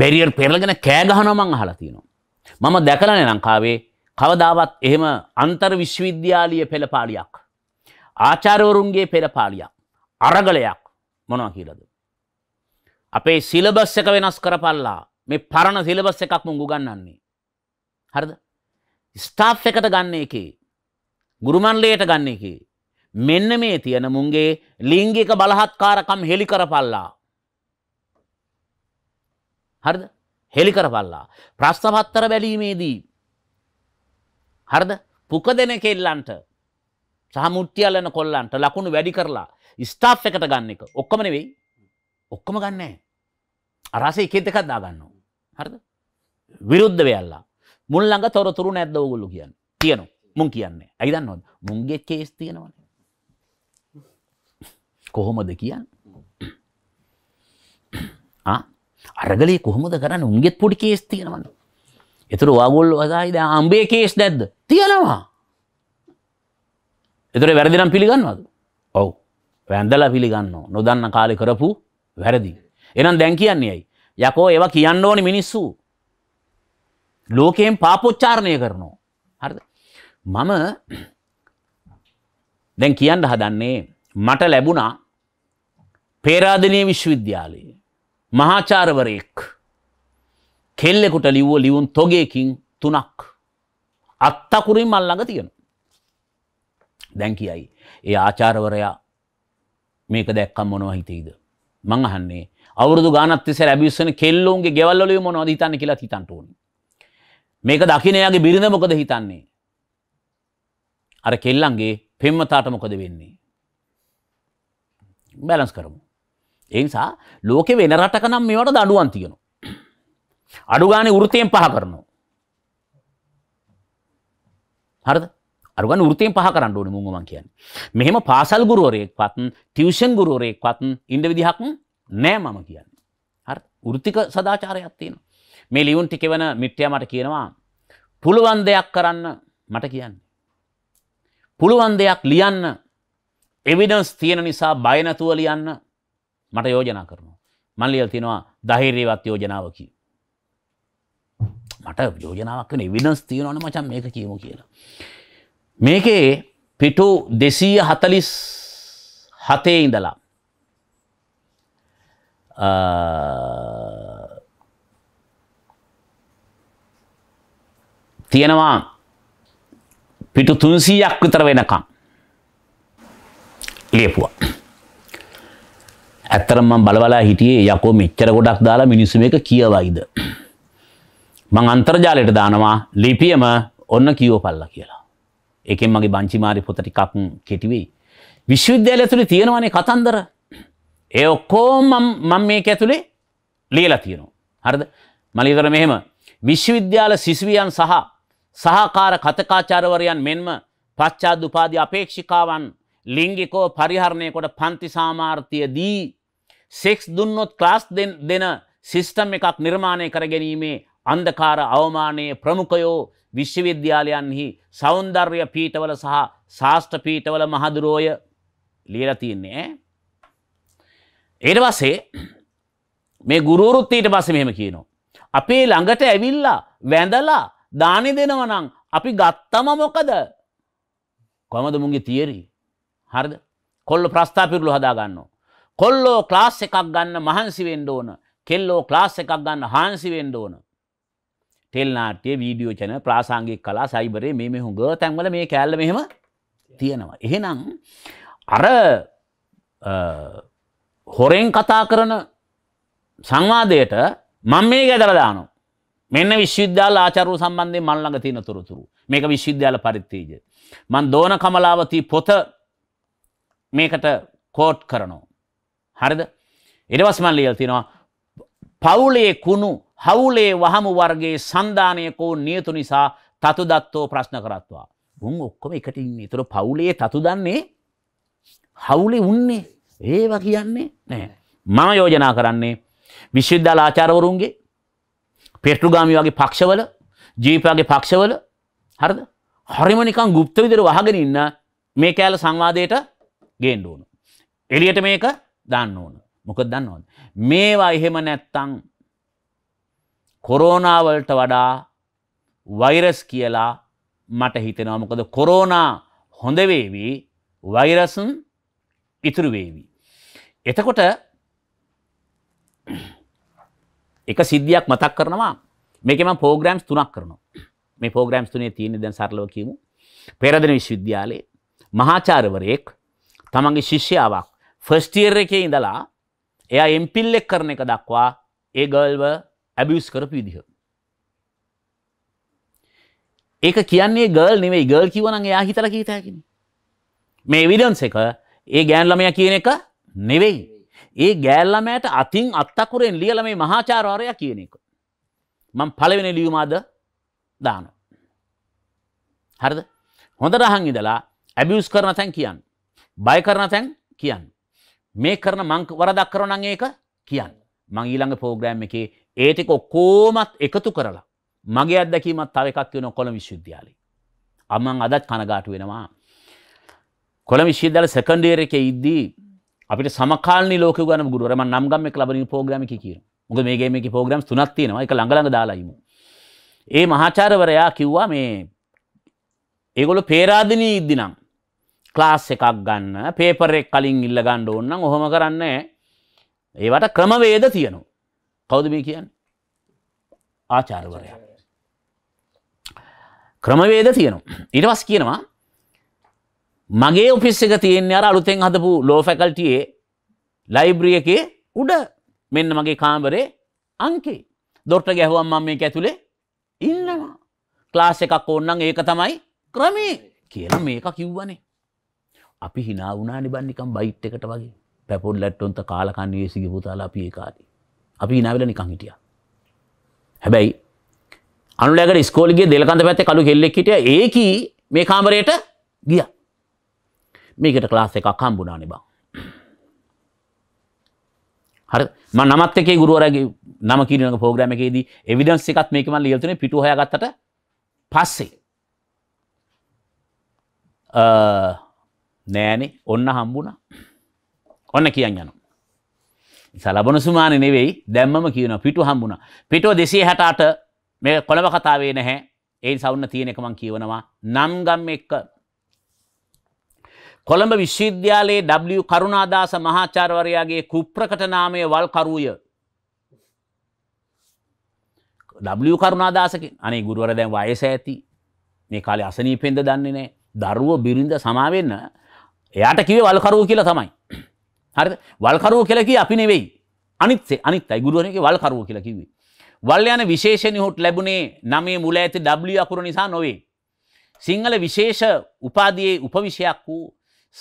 A: බැරියර් පෙරලගෙන කෑ ගහනවා මම අහලා තියෙනවා. මම දැකලා නැහැ ලංකාවේ කවදාවත් එහෙම අන්තර් විශ්වවිද්‍යාලීය පෙළපාලියක් ආචාර්යවරුන්ගේ පෙළපාලියක් අරගලයක් මොනවා කියලාද අපේ සිලබස් එක වෙනස් කරපල්ලා මේ පරණ සිලබස් එකක් මුංගු ගන්නන්නේ. හරිද ස්ටාෆ් එකට ගන්න එකේ ගුරුමන්ලයට ගන්න එකේ මෙන්න මේ තියෙන මුන්ගේ ලිංගික බලහත්කාරකම් හෙළි කරපල්ලා. හරිද හෙළි කරපල්ලා ප්‍රශ්නපත්තර බැලීමේදී හරිද පුක දෙන කෙල්ලන්ට සහ මුට්ටියල්ලන කොල්ලන්ට ලකුණු වැඩි කරලා ස්ටාෆ් එකට ගන්න එක ඔක්කොම නෙවෙයි ඔක්කොම ගන්නෑ. අරසේ එකෙත් එකක් දාගන්න. හරිද? විරුද්ධ වෙයල්ලා. මුල් ළඟ තොරතුරු නැද්ද ඕගොල්ලෝ කියන්නේ. තියෙනවා. මුන් කියන්නේ. ඇයි දන්නවද? මුන්ගේ කේස් තියෙනවනේ. කොහොමද කියන්නේ? ආ අරගලේ කොහොමද කරන්න උන්ගෙත් පොඩි කේස් තියෙනවන්න. එතුර වගොල්ල වදායිද අම්බේ කේස් නැද්ද තියෙනවා. එතුර වැරදිනම් පිළිගන්නවද ඔවු වැන්දලා පිළිගන්න නොදන්න කාලෙ කරපු වැරදි. එනම් දැන් කියන්නේ ඇයි. යකෝ ඒවා කියන්න ඕනි මිනිස්සු. ලෝකයෙන් පාපොච්චාරණය කරනවා. හරිද? මම දැන් කියන්න හදන්නේ මට ලැබුණා පේරාදනය විශ්වවිද්‍යාලයේ මහාචාරවරයෙක් කෙල්ලෙකුට ලිව්ව ලිවුන් තොගයකින් තුනක් අත්තකුරින් මල්ලඟ තියෙන. දැන් කියයි. ඒ ආචාරවරයා මේක දැක්කම් මොනවා හිතෙයිද. මංහන්නේ අවුරදු ගානත්තිස ඇබිස්සන කෙල්ලෝන්ගේ ගෙවල්ලොල මොනවද හිතන්න කියලා හිතන්ටඕන මේක දකිනයාගේ බිරිඳ මොකද හිතන්නේ අර කෙල්ලන්ගේ පෙම්මතාට මොකද වෙන්නේ බැලස් කරමු එනිසා ලෝකෙ වෙන රටක නම් මේවට දඩුවන් තියෙන අඩුගානේ වෘතයෙන් පහ කරනවා හරිද අරුගන් ෘතියෙන් පහ කරන්න ඕනේ මුංග මං කියන්නේ. මෙහෙම පාසල් ගුරුවරයෙක්වත් ටියුෂන් ගුරුවරයෙක්වත් ඉන්න විදිහක් නෑ මම කියන්නේ. හරි ෘතික සදාචාරයක් තියෙනවා. මේ ලියුම් ටික වෙන මිත්‍යා මට කියනවා පුළුවන් දෙයක් කරන්න මට කියන්නේ. පුළුවන් දෙයක් ලියන්න එවිඩන්ස් තියෙන නිසා බය නැතුව ලියන්න මට යෝජනා කරනවා. මම ලියලා තිනවා ධෛර්යවත් යෝජනාව කියලා. මට යෝජනාවක් වෙන එවිඩන්ස් තියෙනවනේ මචං මේක කියමු කියලා. මේකේ පිටු දෙසීය හතලිස් හතේ ඉඳලා තියෙනවා පිටු තුන්සීයක් විතර වෙනකම් ලියපුවා. ඇත්තරම් මම බලවලා හිටියේ යකෝ මෙච්චර ගොඩක් දාලා මිනිස්සු මේක කියවයිද. මං අන්තර්ජාලයට දානවා ලිපියම ඔන්න කියෝපල්ලා කියලා. එකෙන් මගේ බංචිමාරි පොත ටිකක් කෙටි වෙයි. විශ්වවිද්‍යාලය ඇතුලේ තියෙනවනේ කතන්දර. ඒ ඔක්කොම මම මේක ඇතුලේ ලියලා තියෙනවා. හරිද? මලීතර මෙහෙම විශ්වවිද්‍යාල සිසුවියන් සහ සහකාර කතකාචාර්යවරයන් මෙන්ම පශ්චාත් උපාධි අපේක්ෂිකාවන් ලිංගිකව පරිහරණය කොට පන්ති සාමාර්ථයදී සෙක්ස් දුන්නොත් ක්ලාස් දෙන සිස්ටම් එකක් නිර්මාණය කර ගැනීමේ අන්දකාර අවමානයේ ප්‍රමුඛයෝ විශ්වවිද්‍යාලයන්හි සෞන්දර්ය පීටවල සහ ශාස්ත්‍ර පීටවල මහදුරෝය ලියලා තියන්නේ. ඊට පස්සේ මේ ගුරුවරුත් ඊට පස්සේ මෙහෙම කියනවා. අපේ ළඟට ඇවිල්ලා වැඳලා දානි දෙනවා නම් අපි ගත්තම මොකද? කොහමද මුන්ගේ තියරි? හරිද? කොල්ලෝ ප්‍රස්ථාපිරුළු හදා ගන්නවා. කොල්ලෝ ක්ලාස් එකක් ගන්න මහන්සි වෙන්න ඕන. කෙල්ලෝ ක්ලාස් එකක් ගන්න හාන්සි වෙන්න ඕන. ටෙල්නාට්‍යය වීඩියෝ චන ප්‍රාසාංගික කලා සයිබරේ මේ හුඟ තැන්වල මේ කෑල්ල මෙහෙම තියෙනවා. එහෙනම් අර හොරෙන් කතා කරන සංවාදයට මං මේ ගැදරදානු. මෙන්න විශ්වවිද්‍යාල ආචරු සම්බන්ධය මල්ලඟ තියෙන තොරතුරු මේක විශ්වවිද්‍යාල පරිත්තීජ. මන් දෝන කමලාවති පොත මේකට කෝට් කරනවා. හරිද එඩවස්මන් ලියල් තිනවා පවුලේ කුණු හවුලේ වහමු වර්ගේ සන්ධානයකෝ නියතු නිසා තතුදත්තෝ ප්‍රශ්න කරත්වා. උන් ඔක්කොම එකටින් තුර පවුලේ තතු දන්නේ හවුලේ උන්නේ ඒව කියන්නේ නෑ. මම යෝජනා කරන්නේ විශ්විද්‍යාල ආචාරවරුන්ගේ පෙට්ටුගාමි වගේ පක්ෂවල ජීපගේ පක්ෂවල හරද හරිමනිකං ගුප්ත විදිර වහගෙන ඉන්න මේ කෑල සංවාදයට ගේන්ඩ ඕනු. එලියට මේක දන්න ඕන මොකද දන්නවද. මේවා එහෙම නැත්තං කොරෝනාවලට වඩා වෛරස් කියලා මට හිතෙනවා මොකද කොරෝනා හොඳවේවී වෛරසුන් ඉතුරුවේවී. එතකොට එක සිද්ධියක් මතක් කරනවා මේකම පෝග්‍රම්ස් තුනක් කරනවා මේ පෝග්‍රම්ස් තුනේ තියෙන දැන් සරලව කියමු පෙරදින විශ්වවිද්‍යාලයේ මහාචාර්යවරයෙක් තමන්ගේ ශිෂ්‍යාවක් ෆස්ට් ඉයර් එකේ ඉඳලා එයා එම්පිල් එක කරන එක දක්වා ඒ ගර්ල්ව ඇබියස් කරපු විදිහ. ඒක කියන්නේ ගල් නෙවෙයි ගල් කිවනම් එයා හිතලා කීත හැකිනේ. මේ එවිඩන්ස් එක ඒ ගෑන් ළමයා කියන එක නෙවෙයි. ඒ ගෑන් ළමයාට අතින් අත්තකුරෙන් ලියලා මේ මහාචාර්යවරයා කියන එක. මම පළවෙනි ලියුම අද දානවා. හරිද? හොඳට අහන් ඉඳලා ඇබියුස් කරන තැන් කියන්න. බය කරන තැන් කියන්න. මේ කරන මං වරදක් කරනවා නම් ඒක කියන්න. මං ඊළඟ ප්‍රෝග්‍රෑම් එකේ ඒතික ඔක්කෝමත් එකතු කරලා මගේ අදැකීමත් තව එකක් වෙන කොළම විශ්වවිද්‍යාලේ. අම්මන් අදත් කනගාටු වෙනවා. කොළම විශ්වවිද්‍යාල සෙකන්ඩියර් එකේ ඉද්දී අපිට සමකාලනි ලෝක ගුණ ගුරුවරයා මම නම් ගම් එක ලැබෙන ප්‍රෝග්‍රෑම් එකේ කියනවා. මොකද මේ ගේම් එකේ ප්‍රෝග්‍රෑම්ස් තුනක් තියෙනවා. ඒක ළඟ ළඟ දාලා ඉමු. ඒ මහාචාර්යවරයා කිව්වා මේ ඒගොල්ලෝ පේරාදෙනී ඉද්දි නම් ක්ලාස් එකක් ගන්න, පේපර් එක කලින් ඉල්ල ගන්න ඕන නම් ඔහොම කරන්නේ ඒවට ක්‍රමවේද තියෙනවා. කවද මේ කියන් ආචාර්වරයා. ක්‍රමවේද තියෙනවා. ඉටවස් කියනවා මගේ ඔෆිස් එක තියෙන්නේ අර අලුතෙන් හදපු ලෝ ෆැකල්ටියේ ලයිබ්‍රිය එකේ උඩ මෙන්න මගේ කාමරේ අංකේ. දොට්ට ගැහුවම් මම මේක ඇතුලේ ඉන්නවා. ක්ලාස් එකක් ඕන්නම් ඒක තමයි ක්‍රමේ කියලා මේක කිව්වනේ. අපි හිනා වුණා නිබන් නිකන් බයිට් එකට වගේ. පැපොල් ලැට්ටොන්ත කාලකන්නියේසිගේ පුතාලා අපි ඒ කාලේ. අපි ඉනාවෙල නිකං හිටිය. හැබැයි අනුලෑකට ස්කෝලිගේ දෙලකඳ පැත්තේ කළු කෙල්ලෙක් හිටිය ඒකී මේ කාමරයට ගිය. මේකට ක්ලාස් එකක් හම්බුණා නේ බං. හරි මම නමත් එකේ ගුරුවරයාගේ නම කියනක ප්‍රෝග්‍රෑම් එකේදී එවිඩන්ස් එකක් මේක මම ලියලා තුනේ පිටු හොයාගත්තට පස්සේ අ නෑනේ ඔන්න හම්බුණා ඔන්න කියන් යනවා සලබන සුමාන නෙවෙයි දැම්මම කියන පිටු හම්බුණ. පිටෝ දෙසේ හැටාට මේ කොළඹ කතාවේ නැහැ ඒ සවන්න තියෙන එක මං කියවනවා නම්ගම් එක්ක. කොළඹ විශ්වවිද්‍යාලයේ W කරුණාදාස මහාචාර්යවරයාගේ කුප්‍රකට නාමය වල්කරුය. W කරුණාදාස අනේ ගුරුවර දැන් වයස ඇති. මේ කාලේ අසනීපෙන්ද දන්නේ නැහැ. දරුවෝ බිරිඳ සමා වෙන්න එයාට කිව්වේ වල්කරුව කියලා තමයි. හරිද වල්කරුවෝ කියලා කිය අපි නෙවෙයි අනිත් අනිත්යි ගුරුවරයෙක්ගේ වල්කරුවෝ කියලා කිව්වේ වල් යන විශේෂ නිහොට් ලැබුණේ නමේ මුල ඇති W අකුර නිසා නොවේ සිංහල විශේෂ උපාධියේ උපවිෂයක් වූ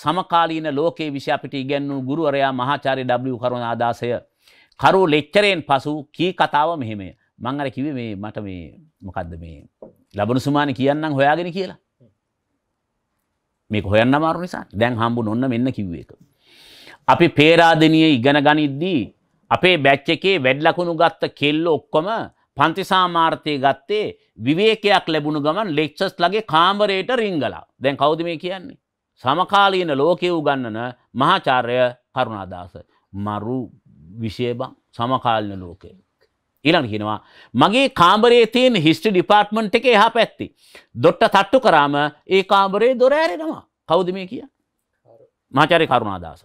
A: සමකාලීන ලෝකයේ විෂය අපිට ඉගැන්වූ ගුරුවරයා මහාචාර්ය W කරුණාදාසය කරු ලෙක්චරයෙන් පසු කී කතාව මෙහෙමය මං අර කිව්වේ මේ මට මේ මොකද්ද මේ ලබන සුමාන කියන්නම් හොයාගෙන කියලා මේක හොයන්න අමාරු නිසා දැන් හම්බුන ඔන්න මෙන්න කිව්වේ එක අපි පේරාදෙනිය ඉගෙන ගනිද්දී අපේ බැච් එකේ වැඩ ලකුණු ගත්ත කෙල්ලෝ ඔක්කොම පන්ති සාමාර්ථය ගත්තේ විවේකයක් ලැබුණු ගමන් ලෙක්චස් ලගේ කාමරයට රිංගලා. දැන් කවුද මේ කියන්නේ? සමකාලීන ලෝකයේ උගන්නන මහාචාර්ය කරුණාදාස මරු විශේෂබම් සමකාලීන ලෝකයේ. ඊළඟ කියනවා මගේ කාමරයේ තියෙන හිස්ටරි ඩිපාර්ට්මන්ට් එකේ එහා පැත්තේ දොට්ට තට්ටු කරාම ඒ කාමරේ දොර ඇරෙනවා. කවුද මේ කියන්නේ? මහාචාර්ය කරුණාදාස.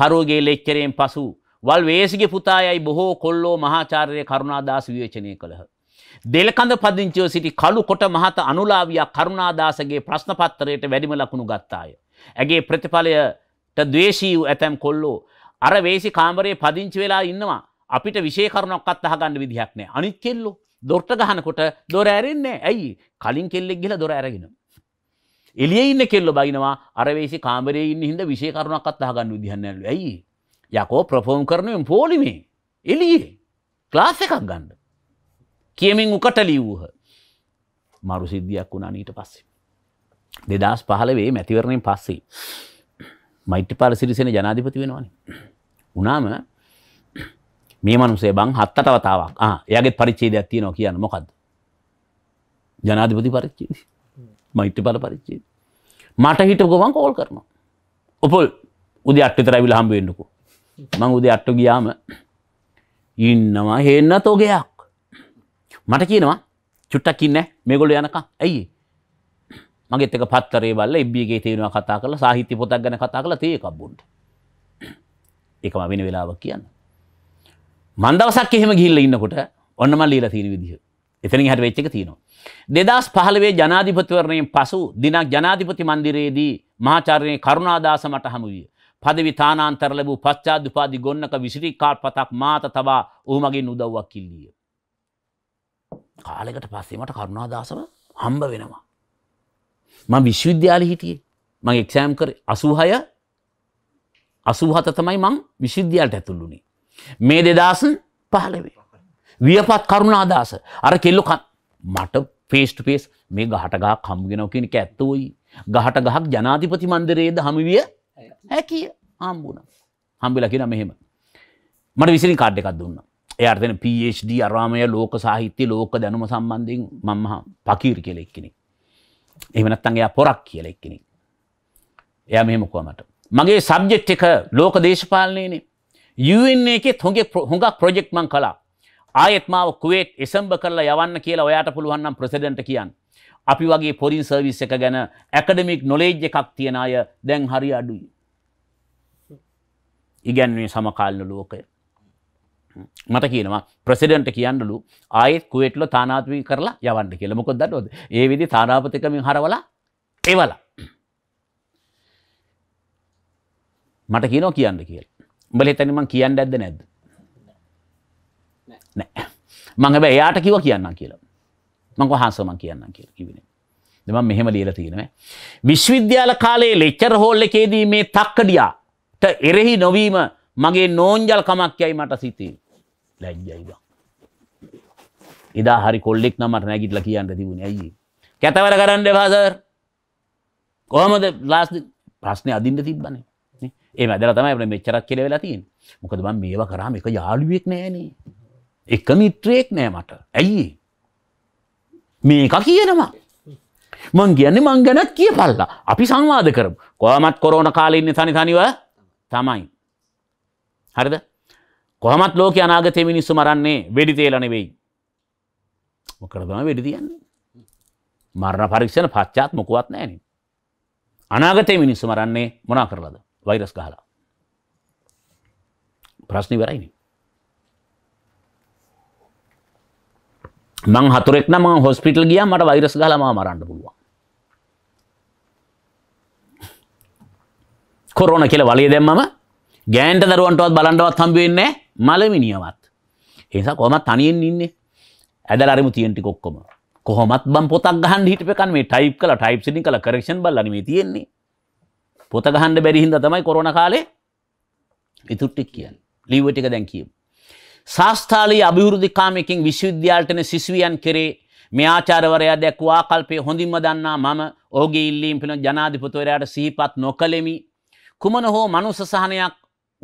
A: කරුවගේ ලෙච්චරයෙන් පසු වල් වේසිගේ පුතායයි බොහෝ කොල්ලෝ මහාචාර්ය කරුණාදාස විවේචනය කළහ. දෙලකඳ පදිංචිව සිටි කළු කොට මහත අනුලාවියා කරුණාදාසගේ ප්‍රශ්න පත්‍රයට වැඩිම ලකුණු ගත්තාය. ඇගේ ප්‍රතිඵලයට ද්වේෂී වූ ඇතැම් කොල්ලෝ අර වේසි කාමරේ පදිංචි වෙලා ඉන්නවා අපිට විශේෂ කරුණක්වත් අහගන්න විදිහක් නැහැ. අනිත් කෙල්ලෝ දොරට ගහනකොට දොර ඇරෙන්නේ ඇයි? කලින් කෙල්ලෙක් ගිහලා දොර ඇරගෙනවා. එලිය ඉන්න කෙල්ල බයිනවා අරවේසි කාමරේ ඉන්න හිද විශෂය කරුණක්ත් අහගන්න විදිහන්නලු ඇයි යකෝ ප්‍රෆෝම් කරනයෙන් පෝලිමේ එලියේ ක්ලාස එකක් ගණ්ඩ කියමින් උකට ලිවූහ මරු සිද්ධියක් වුණා නීට පස්සේ. දෙදස් පහලවේ මැතිවරණයෙන් පස්සේ. මෛත්‍රපාල සිරිසෙන ජනාධිපති වෙනවාන. උනාම මේ මනුසේ බං හත්තටවතාවක් යගේ පරිච්චේදයක් තියනවා කියන්න මොකක්ද. ජනාධිපති පරිච්චේදී. මෛත්‍ය බල පරිච්චේද. මට හිට ගොමන් කෝල් කරනවා. ඔපොල් උදි අට්ටි තරැවිල හම්බවෙන්නකු. මං උදේ අට්ට ගියාම ඉන්නවා හෙන්න තෝගයක්. මට කියනවා චුට්ටක් ඉන්න මේගොල යනක ඇයි. මගෙත් එක පත්තරේ බල්ල එබ්ියගේ තේරවා කතා කළ සාහිත්‍ය පොතක් ගැන කතා කළ තේකක් බොන්ට. එකම වෙන වෙලාවක් කියන්න. මන්දවසක් එහෙම ගිල්ල ඉන්නකොට ඔන්නම ලීලා තියෙන විදිහ එතනින් හැට වෙච්චක තියෙනවා. දෙදස් පහළවේ ජනාධිපතිවරණයෙන් පසු දිනක් ජනාධිපති මන්දිරයේදී මහාචාර්යය කරුණාදාස මට හමුවිය. පදවි තානාන්තර ලැබූ පච්චාධිපාදි ගොන්නක විසිරි කාර්පතක් මාත තබා ඔහුමගින් උදව්වක් කිල්ලිය. කාලෙකට පස්සේ මට කරුණාදාසව හම්බ වෙනවා. මං විශ්වවිද්‍යාලි හිටියේ මං එක්ෂෑම් කර අසූහය අසූහත තමයි මං විශිද්ධියලට ඇතුළුණි. මේ දෙදසන් පහලවේ. වියපත් කරුණාදාස අර කෙල්ලොකන් මට ෆේස්ට පේස් මේ ගහට ගහ කම්ගෙනව කියන එක ඇත්තෝයි ගහට ගහක් ජනාධිපති මන්දරයේද හමිවිය හැකිය හම්බුණ හම්බිල කියෙන මෙහෙම මට විසිරි කාඩ් එකක් දුන්න එයර්තන පD අරාමය ලෝක සාහිත්‍ය ලෝක දැනුම සම්බන්ධයෙන් මංහා පකීර් කියල එක්කෙනෙ එමනත්තන්ගේ පොරක් කියල එක්කෙනෙ එය මෙහෙමකුව මට මගේ සබ්ජෙට් එක ලෝක දේශපාලනයනේ යුන්නේ එක හොගේ හොඟක් ප්‍රජෙක්්මන් කලා ආයෙත් මාව කුවේට් එසම්බ කරලා යවන්න කියලා ඔයාට පුළුවන් නම් ප්‍රෙසිඩන්ට් කියන්න. අපි වගේ ෆොරින් සර්විස් එක ගැන ඇකඩමික් නොලෙජ් එකක් තියෙන අය දැන් හරි අඩුයි. ඉගැන්වීමේ සමකාලීන ලෝකය. මට කියනවා ප්‍රෙසිඩන්ට් කියන්නලු ආයෙත් කුවේට්ල තානාපති කරලා යවන්න කියලා. මොකද දන්නවද? ඒ විදිහ තානාපතිකමින් හරවලා එවලා. මට කියනවා කියන්න කියලා. උඹල හිතන්නේ මං කියන්න ඇද්ද නැද්ද? නෑ මඟ එයාට කිව කියන්න කියලා මංක හන්සමන් කියන්න කිය කිවෙන දෙම මෙහෙම ලියල තියෙනව විශ්විද්‍යාල කාලයේ ලෙච්චර හෝල්ල එකේදී මේ තක්කඩියාට එරෙහි නොවීම මගේ නෝන්ජල් කමක් යයි මට සිතේ ලැජ්ජයිවා එදා හරි කොල්ලෙක් නමට නැගිටල කියන්න තිබුණ ඇයි කැතවර කරන්න පාසර් කොහමද ලාස් ප්‍රශ්නය අදින්න තිබ්බන ඒ මදර තමයි මෙච්චරක් කෙරවෙලා තින් මොකද බන් මේවා කරාම එක යාළුවෙක් නෑනේ එක මිත්‍රයෙක් නෑ මට ඇයි මේක කියනවා මං කියන්නේ මං ගැනත් කිය පල්ලා අපි සංවාද කරම කොහමත් කොරෝන කාලඉන්න තනි තනිව තමයි හරිද කොහමත් ලෝක අනාගත මිනිස්සු මරන්නේ වෙඩි තේලන වෙයි මොකරදම වෙඩි තියන්නේ මරණ පරීක්ෂණ පච්චාත් මොකුවත් නෑන අනාගතය මිනිස්සු මරන්නේ මොනා කරලද වෛරස් ගහලා ප්‍රශ්නි වරයිනි මං හතුරෙක් නම් මම හොස්පිටල් ගියා මට වෛරස් ගහලා මාව මරන්න පුළුවන්. කොරෝනා කියලා වලිය දැම්මම ගෑන්ට දරුවන්ටවත් බලන්නවත් හම්බ වෙන්නේ මලමිනියවත්. ඒ නිසා කොහොමත් තනියෙන් ඉන්නේ. ඇදලා අරිමු තියෙන ටික ඔක්කොම. කොහොමත් බම් පොතක් ගහන්න හිටපෙකන් මේ ටයිප් කළා ටයිප් සෙටින් කළා කරෙක්ෂන් බලලා නෙමෙයි තියෙන්නේ. පොත ගහන්න බැරි හින්දා තමයි කොරෝනා කාලේ ඉතුරු ටික කියන්නේ. ලීව ටික දැන් කියමු. ශාස්ථාලී අභිවෘද්ධිකාමයකින් විශ්වවිද්‍යාලටන සිසුවියන් කෙරේ මේ ආචාරවරයා දැක්වූ ආකල්පය හොඳින්ම දන්නා මම ඕගේ ඉල්ලීම් පින ජනාධිපතිවරයාට සිහිපත් නොකළෙමි. කුමන හෝ මනුස්ස සහනයක්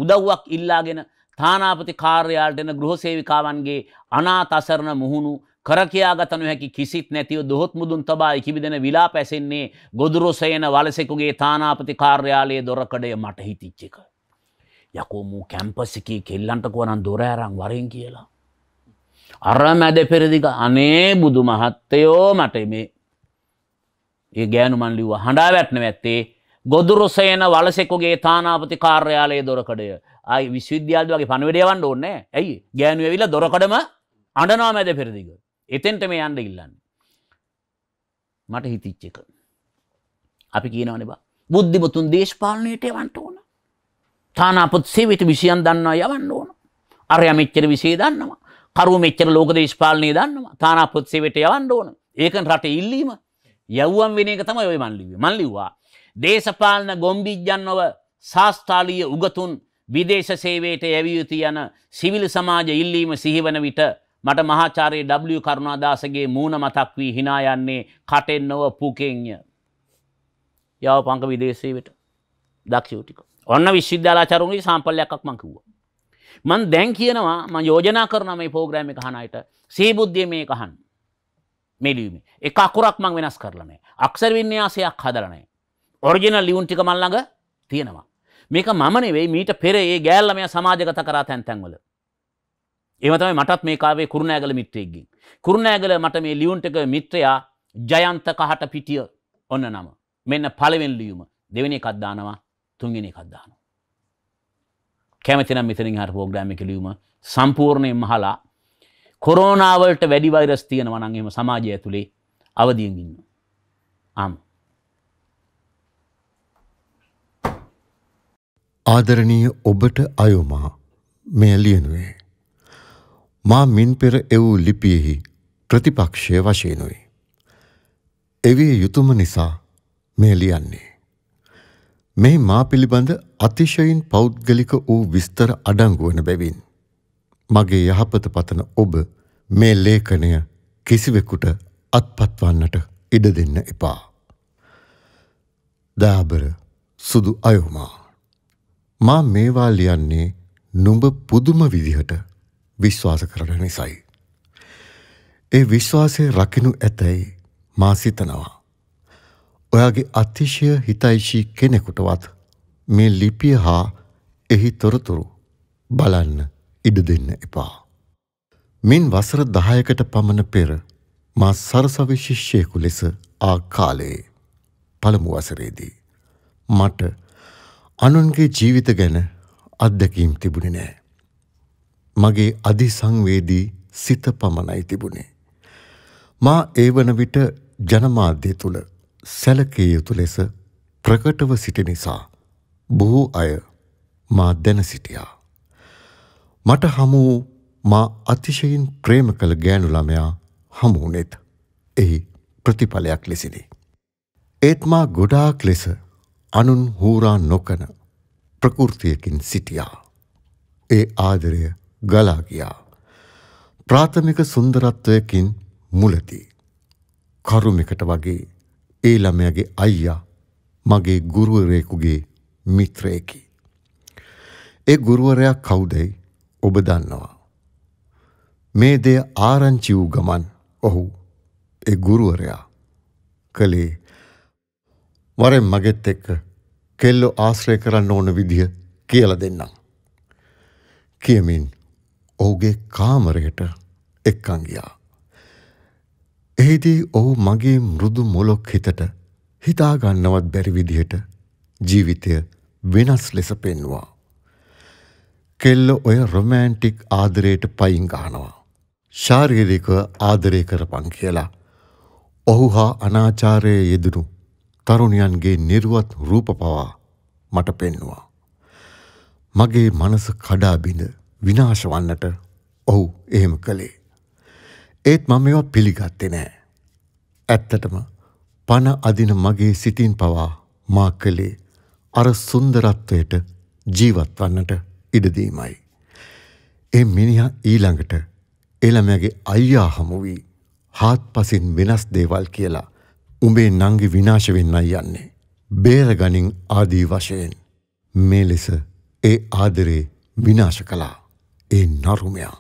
A: උදව්වක් ඉල්ලාගෙන තානාපති කාර්යාලට එන ගෘහසේවිකාවන්ගේ අනාථ අසරණ මුහුණු කරකයාගත නොහැකි කිසිත් නැතිව දොහොත් මුදුන් තබා ඉකිබිදෙන විලාප ඇසෙන්නේ ගොදුරොසයන වලසෙකුගේ තානාපති කාර්යාලයේ දොරකඩය මට හිතිච්ච එක. යකෝ මූ කැම්පස් එකේ කෙල්ලන්ටකෝ නම් දොර අරන් වරෙන් කියලා. අර මැද පෙරදිග අනේ බුදු මහත්තයෝ මට මේ ඒ ගෑනු මන් ලිව්ව හඬා වැටෙන වැත්තේ ගොදුරුසේන වලසෙකුගේ තානාපති කාර්යාලයේ දොරකඩය. ආයි විශ්වවිද්‍යාලද වගේ පණවිඩය යවන්න ඕනේ. ඇයි? ගෑනු ඇවිල්ලා දොරකඩම අඬනවා මැද පෙරදිග. එතෙන්ට මේ යන්න ඉල්ලන්නේ. මට හිතිච්ච එක. අපි කියනවනේ බා. බුද්ධිමතුන් දේශපාලනයට යවන්න ඕන. තානාපත්සේ වෙත විසියන් දන්නවා යවන්න ඕන. අරයා මෙච්චර විසේ දන්නවා. කරුව මෙච්චර ලෝක දේශපාලනය දන්නවා. තානාපත්සේ වෙත යවන්න ඕන. ඒක රට ඉල්ලීම. යව්වන් වෙන එක තමයි ඔය මන් ලිව්වේ. මන් ලිව්වා දේශපාලන ගොම්බිජ්ජන්ව ශාස්ත්‍රාලීය උගතුන් විදේශ සේවයට යැවිය යුතු යන සිවිල් සමාජ ඉල්ලීම සිහිවන විට මට මහාචාර්ය W කරුණාදාසගේ මූණ මතක් වී hina යන්නේ කටෙන්නව පුකෙන්ය. යව පංක විදේශ සේවයට දක්ෂයෝ ටිකෝ ඔන්න විශ්විද්‍යාලාචරුණගේ සම්පල්ලයක් මං කිව්වා. මන් දැන් කියනවා ම යෝජනා කරන මේ පෝග්‍රෑම කහනයට සීබුද්ධිය මේ කහන් මෙලියීම එක අකුරක් මං වෙනස් කරලනේ අක්සර් වින්‍යාසයක් හදරනේ ඔරිජින ලියුන් ටික මල්ලඟ තියෙනවා මේක මමනෙවෙයි මීට පෙරේ ගෑල්ලමය සමාජගත කරා තැන්තැන්වල එමතම මටත් මේ කාවේ කුරුණෑගල මිත්‍රයෙක්ගින් කුරුණෑගල මට මේ ලියුන්ටක මිත්‍රයා ජයන්ත කහට පිටිය ඔන්න නම මෙන්න පලවෙන් ලියුම දෙවෙනි කද්දානවා තුන්ගෙන කද්දාන. කැමතිනම් මෙතනින් හට පෝග්‍රෑම කිලීම සම්පූර්ණයෙන් මහලා කොරෝනාවලට වැඩි වෛරස් තියෙනවා නම් එහෙම සමාජය ඇතුලේ අවදියෙන් ඉන්න. ආම්.
B: ආදරණීය ඔබට අයෝමා මෙය ලියනුවේ මා මින් පෙර එවූ ලිපියෙහි ප්‍රතිපක්ෂය වශයෙනුයි. එවිය යුතුම නිසා මේ ලියන්නේ. මේ මා පිළිබඳ අතිශයින් පෞද්ගලික වූ විස්තර අඩංගු වන බැවින් මගේ යහපත පතන ඔබ මේ ලේඛනය කිසිවෙකුට අත්පත්වන්නට ඉඩ දෙන්න එපා. දාබර සුදු අයෝමා මා මේවා ලියන්නේ නුඹ පුදුම විදිහට විශ්වාස කරන නිසයි. ඒ විශ්වාසය රකිනු ඇතැයි මා සිතනවා. ඔයාගේ අතිශය හිතයිශී කෙනෙකුටවත් මේ ලිපිය හා එහි තොරතුරු බලන්න ඉඩ දෙන්න එපා. මින් වසර 10කට පමණ පෙර මා සරසවි ශිෂ්‍යයෙකු ලෙස ආ කාලයේ පළමු වසරේදී මට අනුන්ගේ ජීවිත ගැන අත්දැකීම් තිබුණේ නෑ. මගේ අධිසංවේදී සිත පමණයි තිබුණේ. මා ඒ වන විට ජනමාධ්‍ය තුළ සැලකිය යුතු ලෙස ප්‍රකටව සිටි නිසා බොහෝ අය මා දැන සිටියා. මට හමු මා අතිශයින් ප්‍රේම කළ ගෑනු ළමයා හමු වුනේත් එහි ප්‍රතිඵලයක් ලෙසිනි. ඒත් මා ගොඩාක් ලෙස අනුන් හූරා නොකන ප්‍රකෘතියකින් සිටියා. ඒ ආදරය ගලා ගියා. ප්‍රාථමික සුන්දරත්වයකින් මුලදී කරුමෙකට වගේ ඒ ළමයාගේ අයියා මගේ ගුරුවරයෙකුගේ මිත්‍රයෙකි. ඒ ගුරුවරයා කවුදයි ඔබ දන්නවා. මේ දෙය ආරංචි වූ ගමන් ඔහු ඒ ගුරුවරයා කළේ වරෙන් මගෙත් එක්ක කෙල්ලෝ ආශ්‍රය කරන්න ඕන විදිහ කියලා දෙන්නම්. කියමින් ඔහුගේ කාමරයට එක්කන් ගියා. එහිදී ඔහු මගේ මෘදු මොලොක් හිතට හිතාගන්නවත් බැරි විදිහට ජීවිතය වෙනස් ලෙස පෙන්වා. කෙල්ල ඔය රොමෑන්ටික් ආදරයට පයින් ගහනවා. ශාරීරිකව ආදරය කරපන් කියලා. ඔහු හා අනාචාරයේ යෙදුණු තරුණයන්ගේ නිර්වත් රූප පවා මට පෙන්නවා. මගේ මනස කඩාබිඳ විනාශ වන්නට ඔහු එහෙම කළේ. ඒත් මම මේවා පිළිගත්තේ නෑ. ඇත්තටම පණ අදින මගේ සිතින් පවා මා කළේ අර සුන්දරත්වයට ජීවත් වන්නට ඉඩ දීමයි. ඒ මිනිහා ඊළඟට ඒ ළමයාගේ අයියා හමු වී හාත්පසින් වෙනස් දේවල් කියලා උඹේ නංගි විනාශ වෙන්නයි යන්නේ. බේරගනින් ආදී වශයෙන් මේ ලෙස ඒ ආදරේ විනාශ කළා. ඒ නරුමයා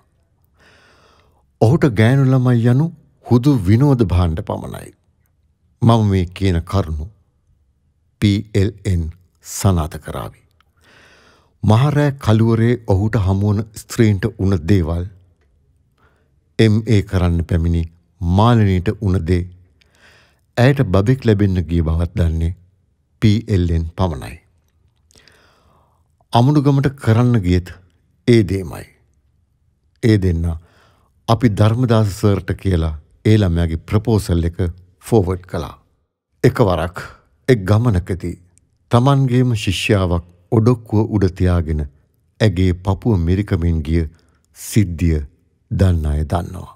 B: ඔහුට ගෑනු ළමයි යනු හුදු විනෝද භාණ්ඩ පමණයි. මම මේ කියන කරුණු PLN සනාත කරાવી. මහරෑ කළුවරේ ඔහුට හමුවන ස්ත්‍රීන්ට උන දේවල් MA කරන්න පැමිණි මාලනීට උන දේ ඇයට බබෙක් ලැබෙන්න ගිය බවත් දන්නේ PLN පමණයි. අමුණුගමට කරන්න ගියත් ඒ දේමයි. ඒ දෙන්නා අපි ධර්මදාස සර්ට කියලා ඒ ළමයාගේ ප්‍රපෝසල් එක ෆෝවර්ඩ් කළා. එකවරක් එක් ගමනකදී Tamanගේම ශිෂ්‍යාවක් ඔඩොක්කුව උඩ තියාගෙන ඇගේ පපුව මිරිකමින් ගිය සිද්ධිය දන්න අය දන්නවා.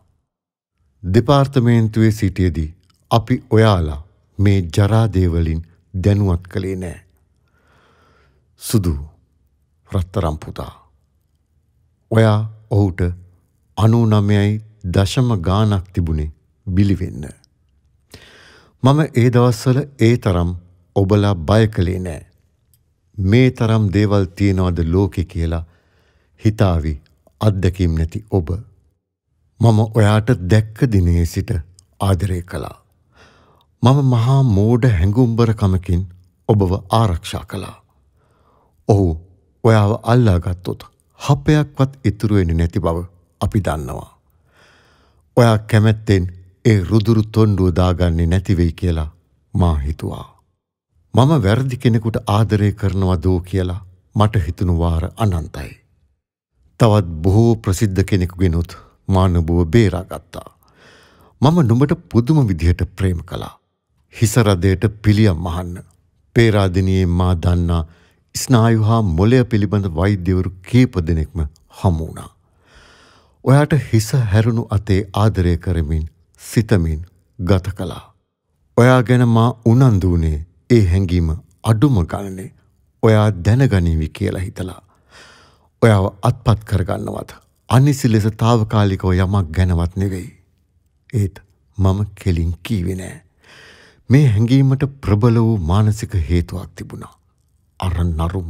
B: දෙපාර්තමේන්තුවේ සිටියේදී අපි ඔයාලා මේ ජරා දේවලින් දැනුවත් කළේ නෑ. සුදු රත්තරම් පුතා. ඔයා ඔහුට අනූනමයයි දශම ගානක් තිබුණේ බිලිවෙන්න. මම ඒ දවස්වල ඒ තරම් ඔබලා බය කළේ නෑ. මේ තරම් දේවල් තියෙනවද ලෝකෙ කියලා හිතාවි අත්දැකීම් නැති ඔබ. මම ඔයාට දැක්ක දිනේ සිට ආදරය කළා. මම මහා මෝඩ හැඟුම්බරකමකින් ඔබව ආරක්ෂා කළා. ඔහු ඔයාව අල්ලාගත්තොත් හපයක්වත් ඉතුරු වෙන්නේ නැති බව අපි දන්නවා. ඔයා කැමැත්තෙන් ඒ රුදුරු තොණ්ඩුව දාගන්නේ නැති වෙයි කියලා මා හිතුවා. මම වැරදි කෙනෙකුට ආදරය කරනවා දෝ කියලා මට හිතුණු වාර අනන්තයි. තවත් බොහෝ ප්‍රසිද්ධ කෙනෙකුගෙනුත් මා නුඹව බේරාගත්තා. මම නුඹට පුදුම විදිහට ප්‍රේම කළා. හිස රදයට පිළියම් අහන්න. පේරාදෙනියේ මා දන්නා ස්නායු හා මොලය පිළිබඳ වෛද්‍යවරු කීප දෙනෙක්ම හමු වුණා. ඔයාට හිස හැරුණු අතේ ආදරය කරමින් සිතමින් ගත කළා. ඔයා ගැන මා උනන්දු වුණේ ඒ හැඟීම අඩුම ගණනේ ඔයා දැනගනිවි කියලා හිතලා. ඔයාව අත්පත් කරගන්නවත් අනිසි ලෙස తాවකාලිකව යමක් ගැනවත් නෙවෙයි. ඒත් මම කෙලින් කීවේ නෑ. මේ හැඟීමට ප්‍රබල වූ මානසික හේතුවක් තිබුණා. අර නරුම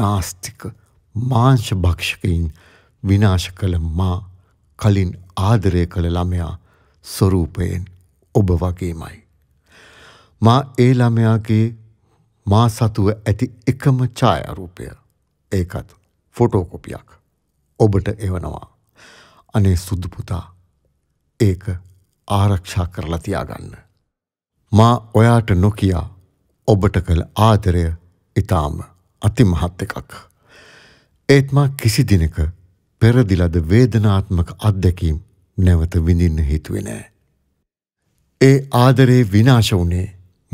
B: නාස්තික මාංශ භක්ෂකයින් විනාශ කළ මා කලින් ආදරය කළ ළමයා ස්වරූපයෙන් ඔබ වගේමයි. මා ඒ ළමයාගේ මා සතුව ඇති එකම ඡායාරූපය ඒකත් ෆොටෝකොපියක් ඔබට එවනවා. අනේ සුදු පුතා ඒක ආරක්ෂා කරලා තියාගන්න. මා ඔයාට නොකිය ඔබට කළ ආදරය ඊටාම අතිමහත් එකක්. ඒත් මා කිසි දිනක පෙරදිලද වේදනාත්මක අත්දැකීම් නැවත විඳින්න හිතුවේ නෑ. ඒ ආදරේ විනාශ වුණේ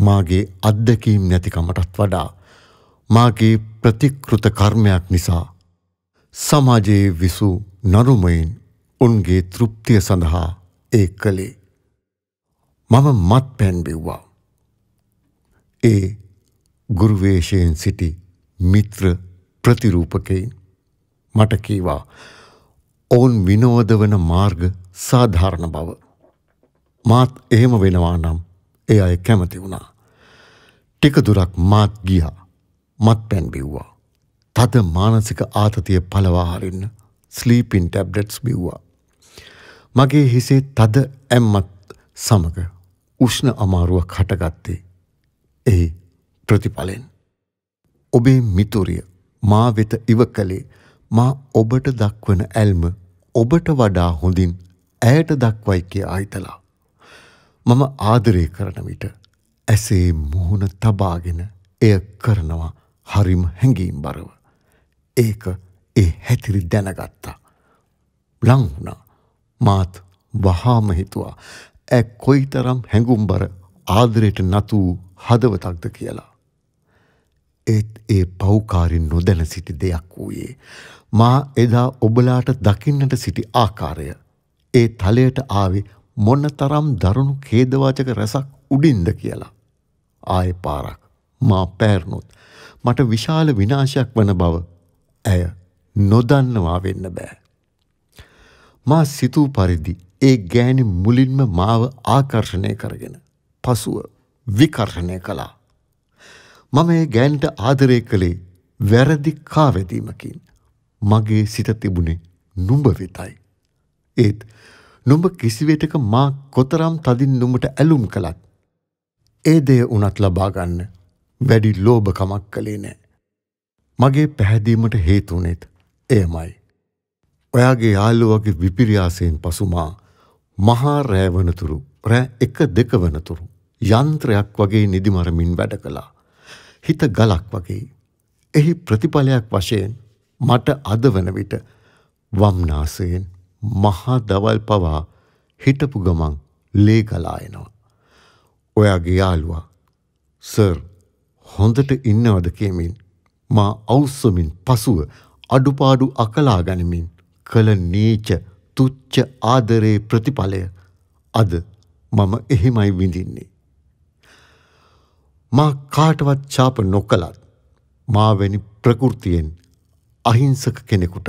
B: මාගේ අත්දැකීම් නැතිකමටත් වඩා මාගේ ප්‍රතිකෘත කර්මයක් නිසා සමාජයේ විසු නරුමයින් උන්ගේ තෘප්තිය සඳහා ඒ කළේ. මම මත් පැන් බිව්වා. ඒ ගුරුවේශයෙන් සිටි මිත්‍ර ප්‍රතිරූපකයින් මට කීවා ඔවුන් විනෝද වන මාර්ග සාධාරණ බව. මාත් එහෙම වෙනවා නම් ඒ අය කැමති වුණා. ටික දුරක් මාත් ගියා. මත් පැන් බිව්වා. තද මානසික ආතතිය පළවා හරින්න ස්ලීපින් ටැබ්ලට්ස් බිව්වා. මගේ හිසේ තද ඇම්මත් සමග උෂ්ණ අමාරුවක් හටගත්තේ. එහි ප්‍රතිඵලෙන්. ඔබේ මිතුරිය මා වෙත ඉව කළේ මා ඔබට දක්වන ඇල්ම ඔබට වඩා හොඳින් ඇයට දක්වයි කියා හිතලා. මම ආදරය කරන විට ඇසේ මුහුණ තබාගෙන එය කරනවා හරිම හැඟීම් බරව. ඒක ඒ හැතිරි දැනගත්තා. ලංවුණා මාත් වහාම හිතුවා ඇ කොයිතරම් හැඟුම්බර ආදරයට නතු හදවතක්ද කියලා. ඒත් ඒ පෞකාරි නොදැන සිටි දෙයක් වූයේ මා එදා ඔබලාට දකින්නට සිටි ආකාරය. ඒ තලයට ආවේ මොනතරම් දරුණු කේදවාචක රැසක් උඩින්ද කියලා. ආයෙ පාරක් මා පෑරණොත් මට විශාල විනාශයක් වන බව ඇය නොදන්නවා වෙන්න බෑ. මා සිතූ පරිදි ඒ ගෑණි මුලින්ම මාව ආකර්ෂණය කරගෙන පසුව විකර්ෂණය කළා. මම ඒ ගෑන්ට ආදරය කළේ වැරදි කාවැදීමකින්. මගේ සිත තිබුණේ නුඹ වෙතයි. ඒත් නුඹ කිසිවෙටක මා කොතරම් තදින් නුඹට ඇලුම් කළත් ඒ දේ උනත් ලබා ගන්න වැඩි ලෝභකමක් කළේ නෑ. මගේ පැහැදීමට හේතුනෙත් එයමයි. ඔයාගේ යාළුවගේ විපිරියාසයෙන් පසු මා මහා රෑ වනතුරු රෑ එක දෙක වනතුරු යන්ත්‍රයක් වගේ නිදිමරමින් වැඩ කළා. හිත ගලක් වගේ. එහි ප්‍රතිඵලයක් වශයෙන් මට අද වන විට වම්නාසයෙන් මහා දවල් පවා හිටපු ගමන් ලේ ගලා එනවා. ඔයාගේ යාළුවා සර් හොඳට ඉන්නවද කියමින් මා අවුස්සමින් පසුව අඩුපාඩු අකලා ගනිමින් කළ නීච තුච්ච ආදරේ ප්‍රතිඵලය අද මම එහෙමයි විඳින්නේ. මා කාටවත් ශාප නොකලත් මා වැනි ප්‍රකෘතියෙන් අහිංසක කෙනෙකුට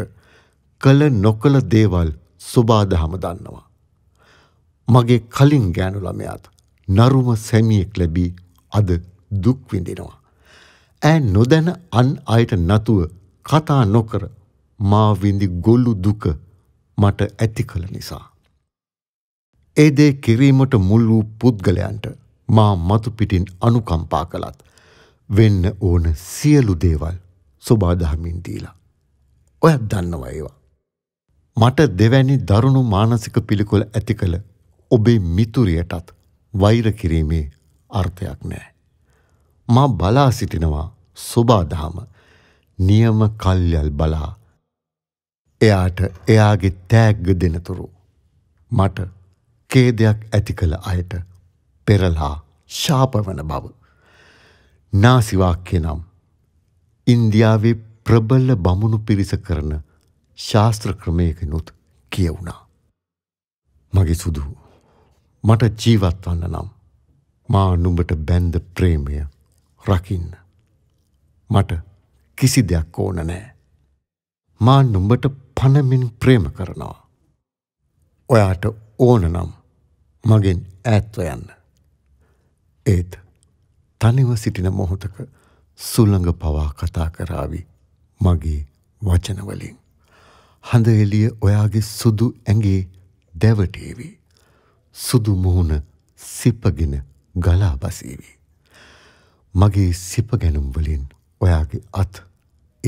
B: කළ නොකළ දේවල් සුබාදහම දන්නවා. මගේ කලින් ගෑනු ළමයාත් නරුම සැමියෙක් ලැබී අද දුක් විඳිනවා. ඈ නොදැන අන් අයට නතුව කතා නොකර මා විඳි ගොළු දුක මට ඇති කළ නිසා. ඒ දේ කිරීමට මුල් වූ පුද්ගලයන්ට මා මතු පිටින් අනුකම්පා කළත් වෙන්න ඕන සියලු දේවල් සුබාදහමින් දීලා ඔයත් දන්නවා ඒවා. මට දෙවැනි දරුණු මානසික පිළිකුල ඇති කළ ඔබේ මිතුරියටත් වෛර කිරීමේ අර්ථයක් නෑ. මා බලා සිටිනවා සුබාදහම නියම කල්යල් බලා එයාට එයාගේ තෑග්ග දෙනතුරු මට කේදයක් ඇති කළ අයට පෙරලා ශාපවන බව නාසිවාක්‍ය නම් ඉන්දියාවේ ප්‍රබල බමුණු පිරිස කරන ශාස්ත්‍ර ක්‍රමයකිනුත් කියවුණා. මගේ සුදු මට ජීවත් වන්න නම් මා නුඹට බැන්ද ප්‍රේමය රකින්න. මට කිසි දෙයක් ඕන නෑ. මා නුඹට පණමින් ප්‍රේම කරනවා. ඔයාට ඕන නම් මගෙන් ඈත්ව යන්න. ඒත් තනිව සිටින මොහොතක සුළඟ පවා කතා කරාවි මගේ වචන වලින්. හඳ එළිය ඔයාගේ සුදු ඇඟේ දැවටේවි. සුදු මුහුණ සිපගෙන ගලා බසීවි. මගේ සිපගැනුම් වලින් ඔයාගේ අත්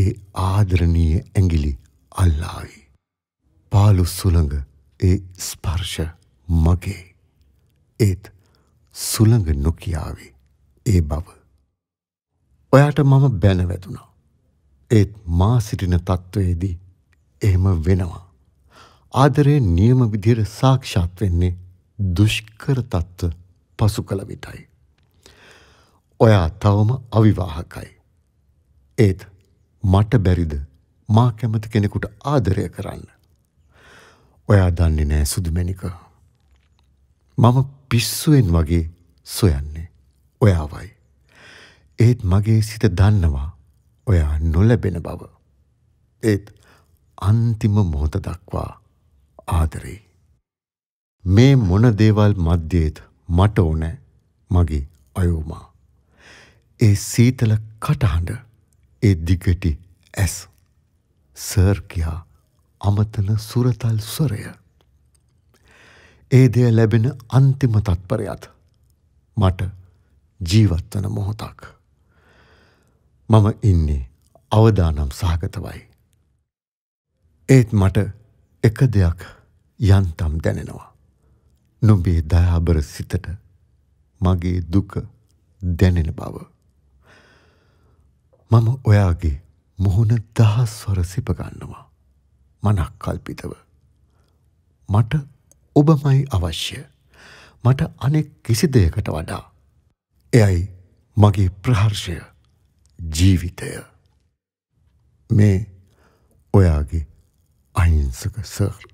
B: ඒ ආදරණීය ඇඟිලි අල්ලාවි. පාළු සුළඟ ඒ ස්පර්ශ මගේ. ඒත් සුළඟ නොකියාවේ ඒ බව. ඔයාට මම බැනවැදුණා. ඒත් මා සිටින තත්ත්වයේදී එහෙම වෙනවා. ආදරේ නියම විදිහට සාක්ෂාත් වෙන්නේ දුෂ්කර තත්ත්ව පසු කළ විටයි. ඔයා තවම අවිවාහකයි. ඒත් මට බැරිද මා කැමති කෙනෙකුට ආදරය කරන්න. ඔයා දන්නේ නෑ සුදුමැනික. මම පිස්සුවෙන් වගේ සොයන්නේ ඔයාවයි. ඒත් මගේ සිත දන්නවා ඔයා නොලැබෙන බව. ඒත් අන්තිම මොහොත දක්වා ආදරේ. මේ මොන දේවල් මැද්දේත් මට ඕන මගේ අයෝමා. ඒ සීතල කටහඬ ඒ දිගටි ඇස්. සර් කියා අමතන සුරතල් ස්වරය. ඒ දෙය ලැබෙන අන්තිම තත්පරයත් මට ජීවත්වන මොහොතක්. මම ඉන්නේ අවදානම් සහගතවයි. ඒත් මට එක දෙයක් යන්තම් දැනෙනවා. නොබේ දයාබර සිතට මගේ දුක දැනෙන බව. මම ඔයාගේ මුහුණ දහස්වර සිපගන්නවා. මනක් කල්පිතව. මට ඔබමයි අවශ්‍ය. මට අනෙක් කිසි දෙයකට වඩා. එයයි මගේ ප්‍රහර්ෂය. ජීවිතය මේ ඔයාගේ අහිංසක සර්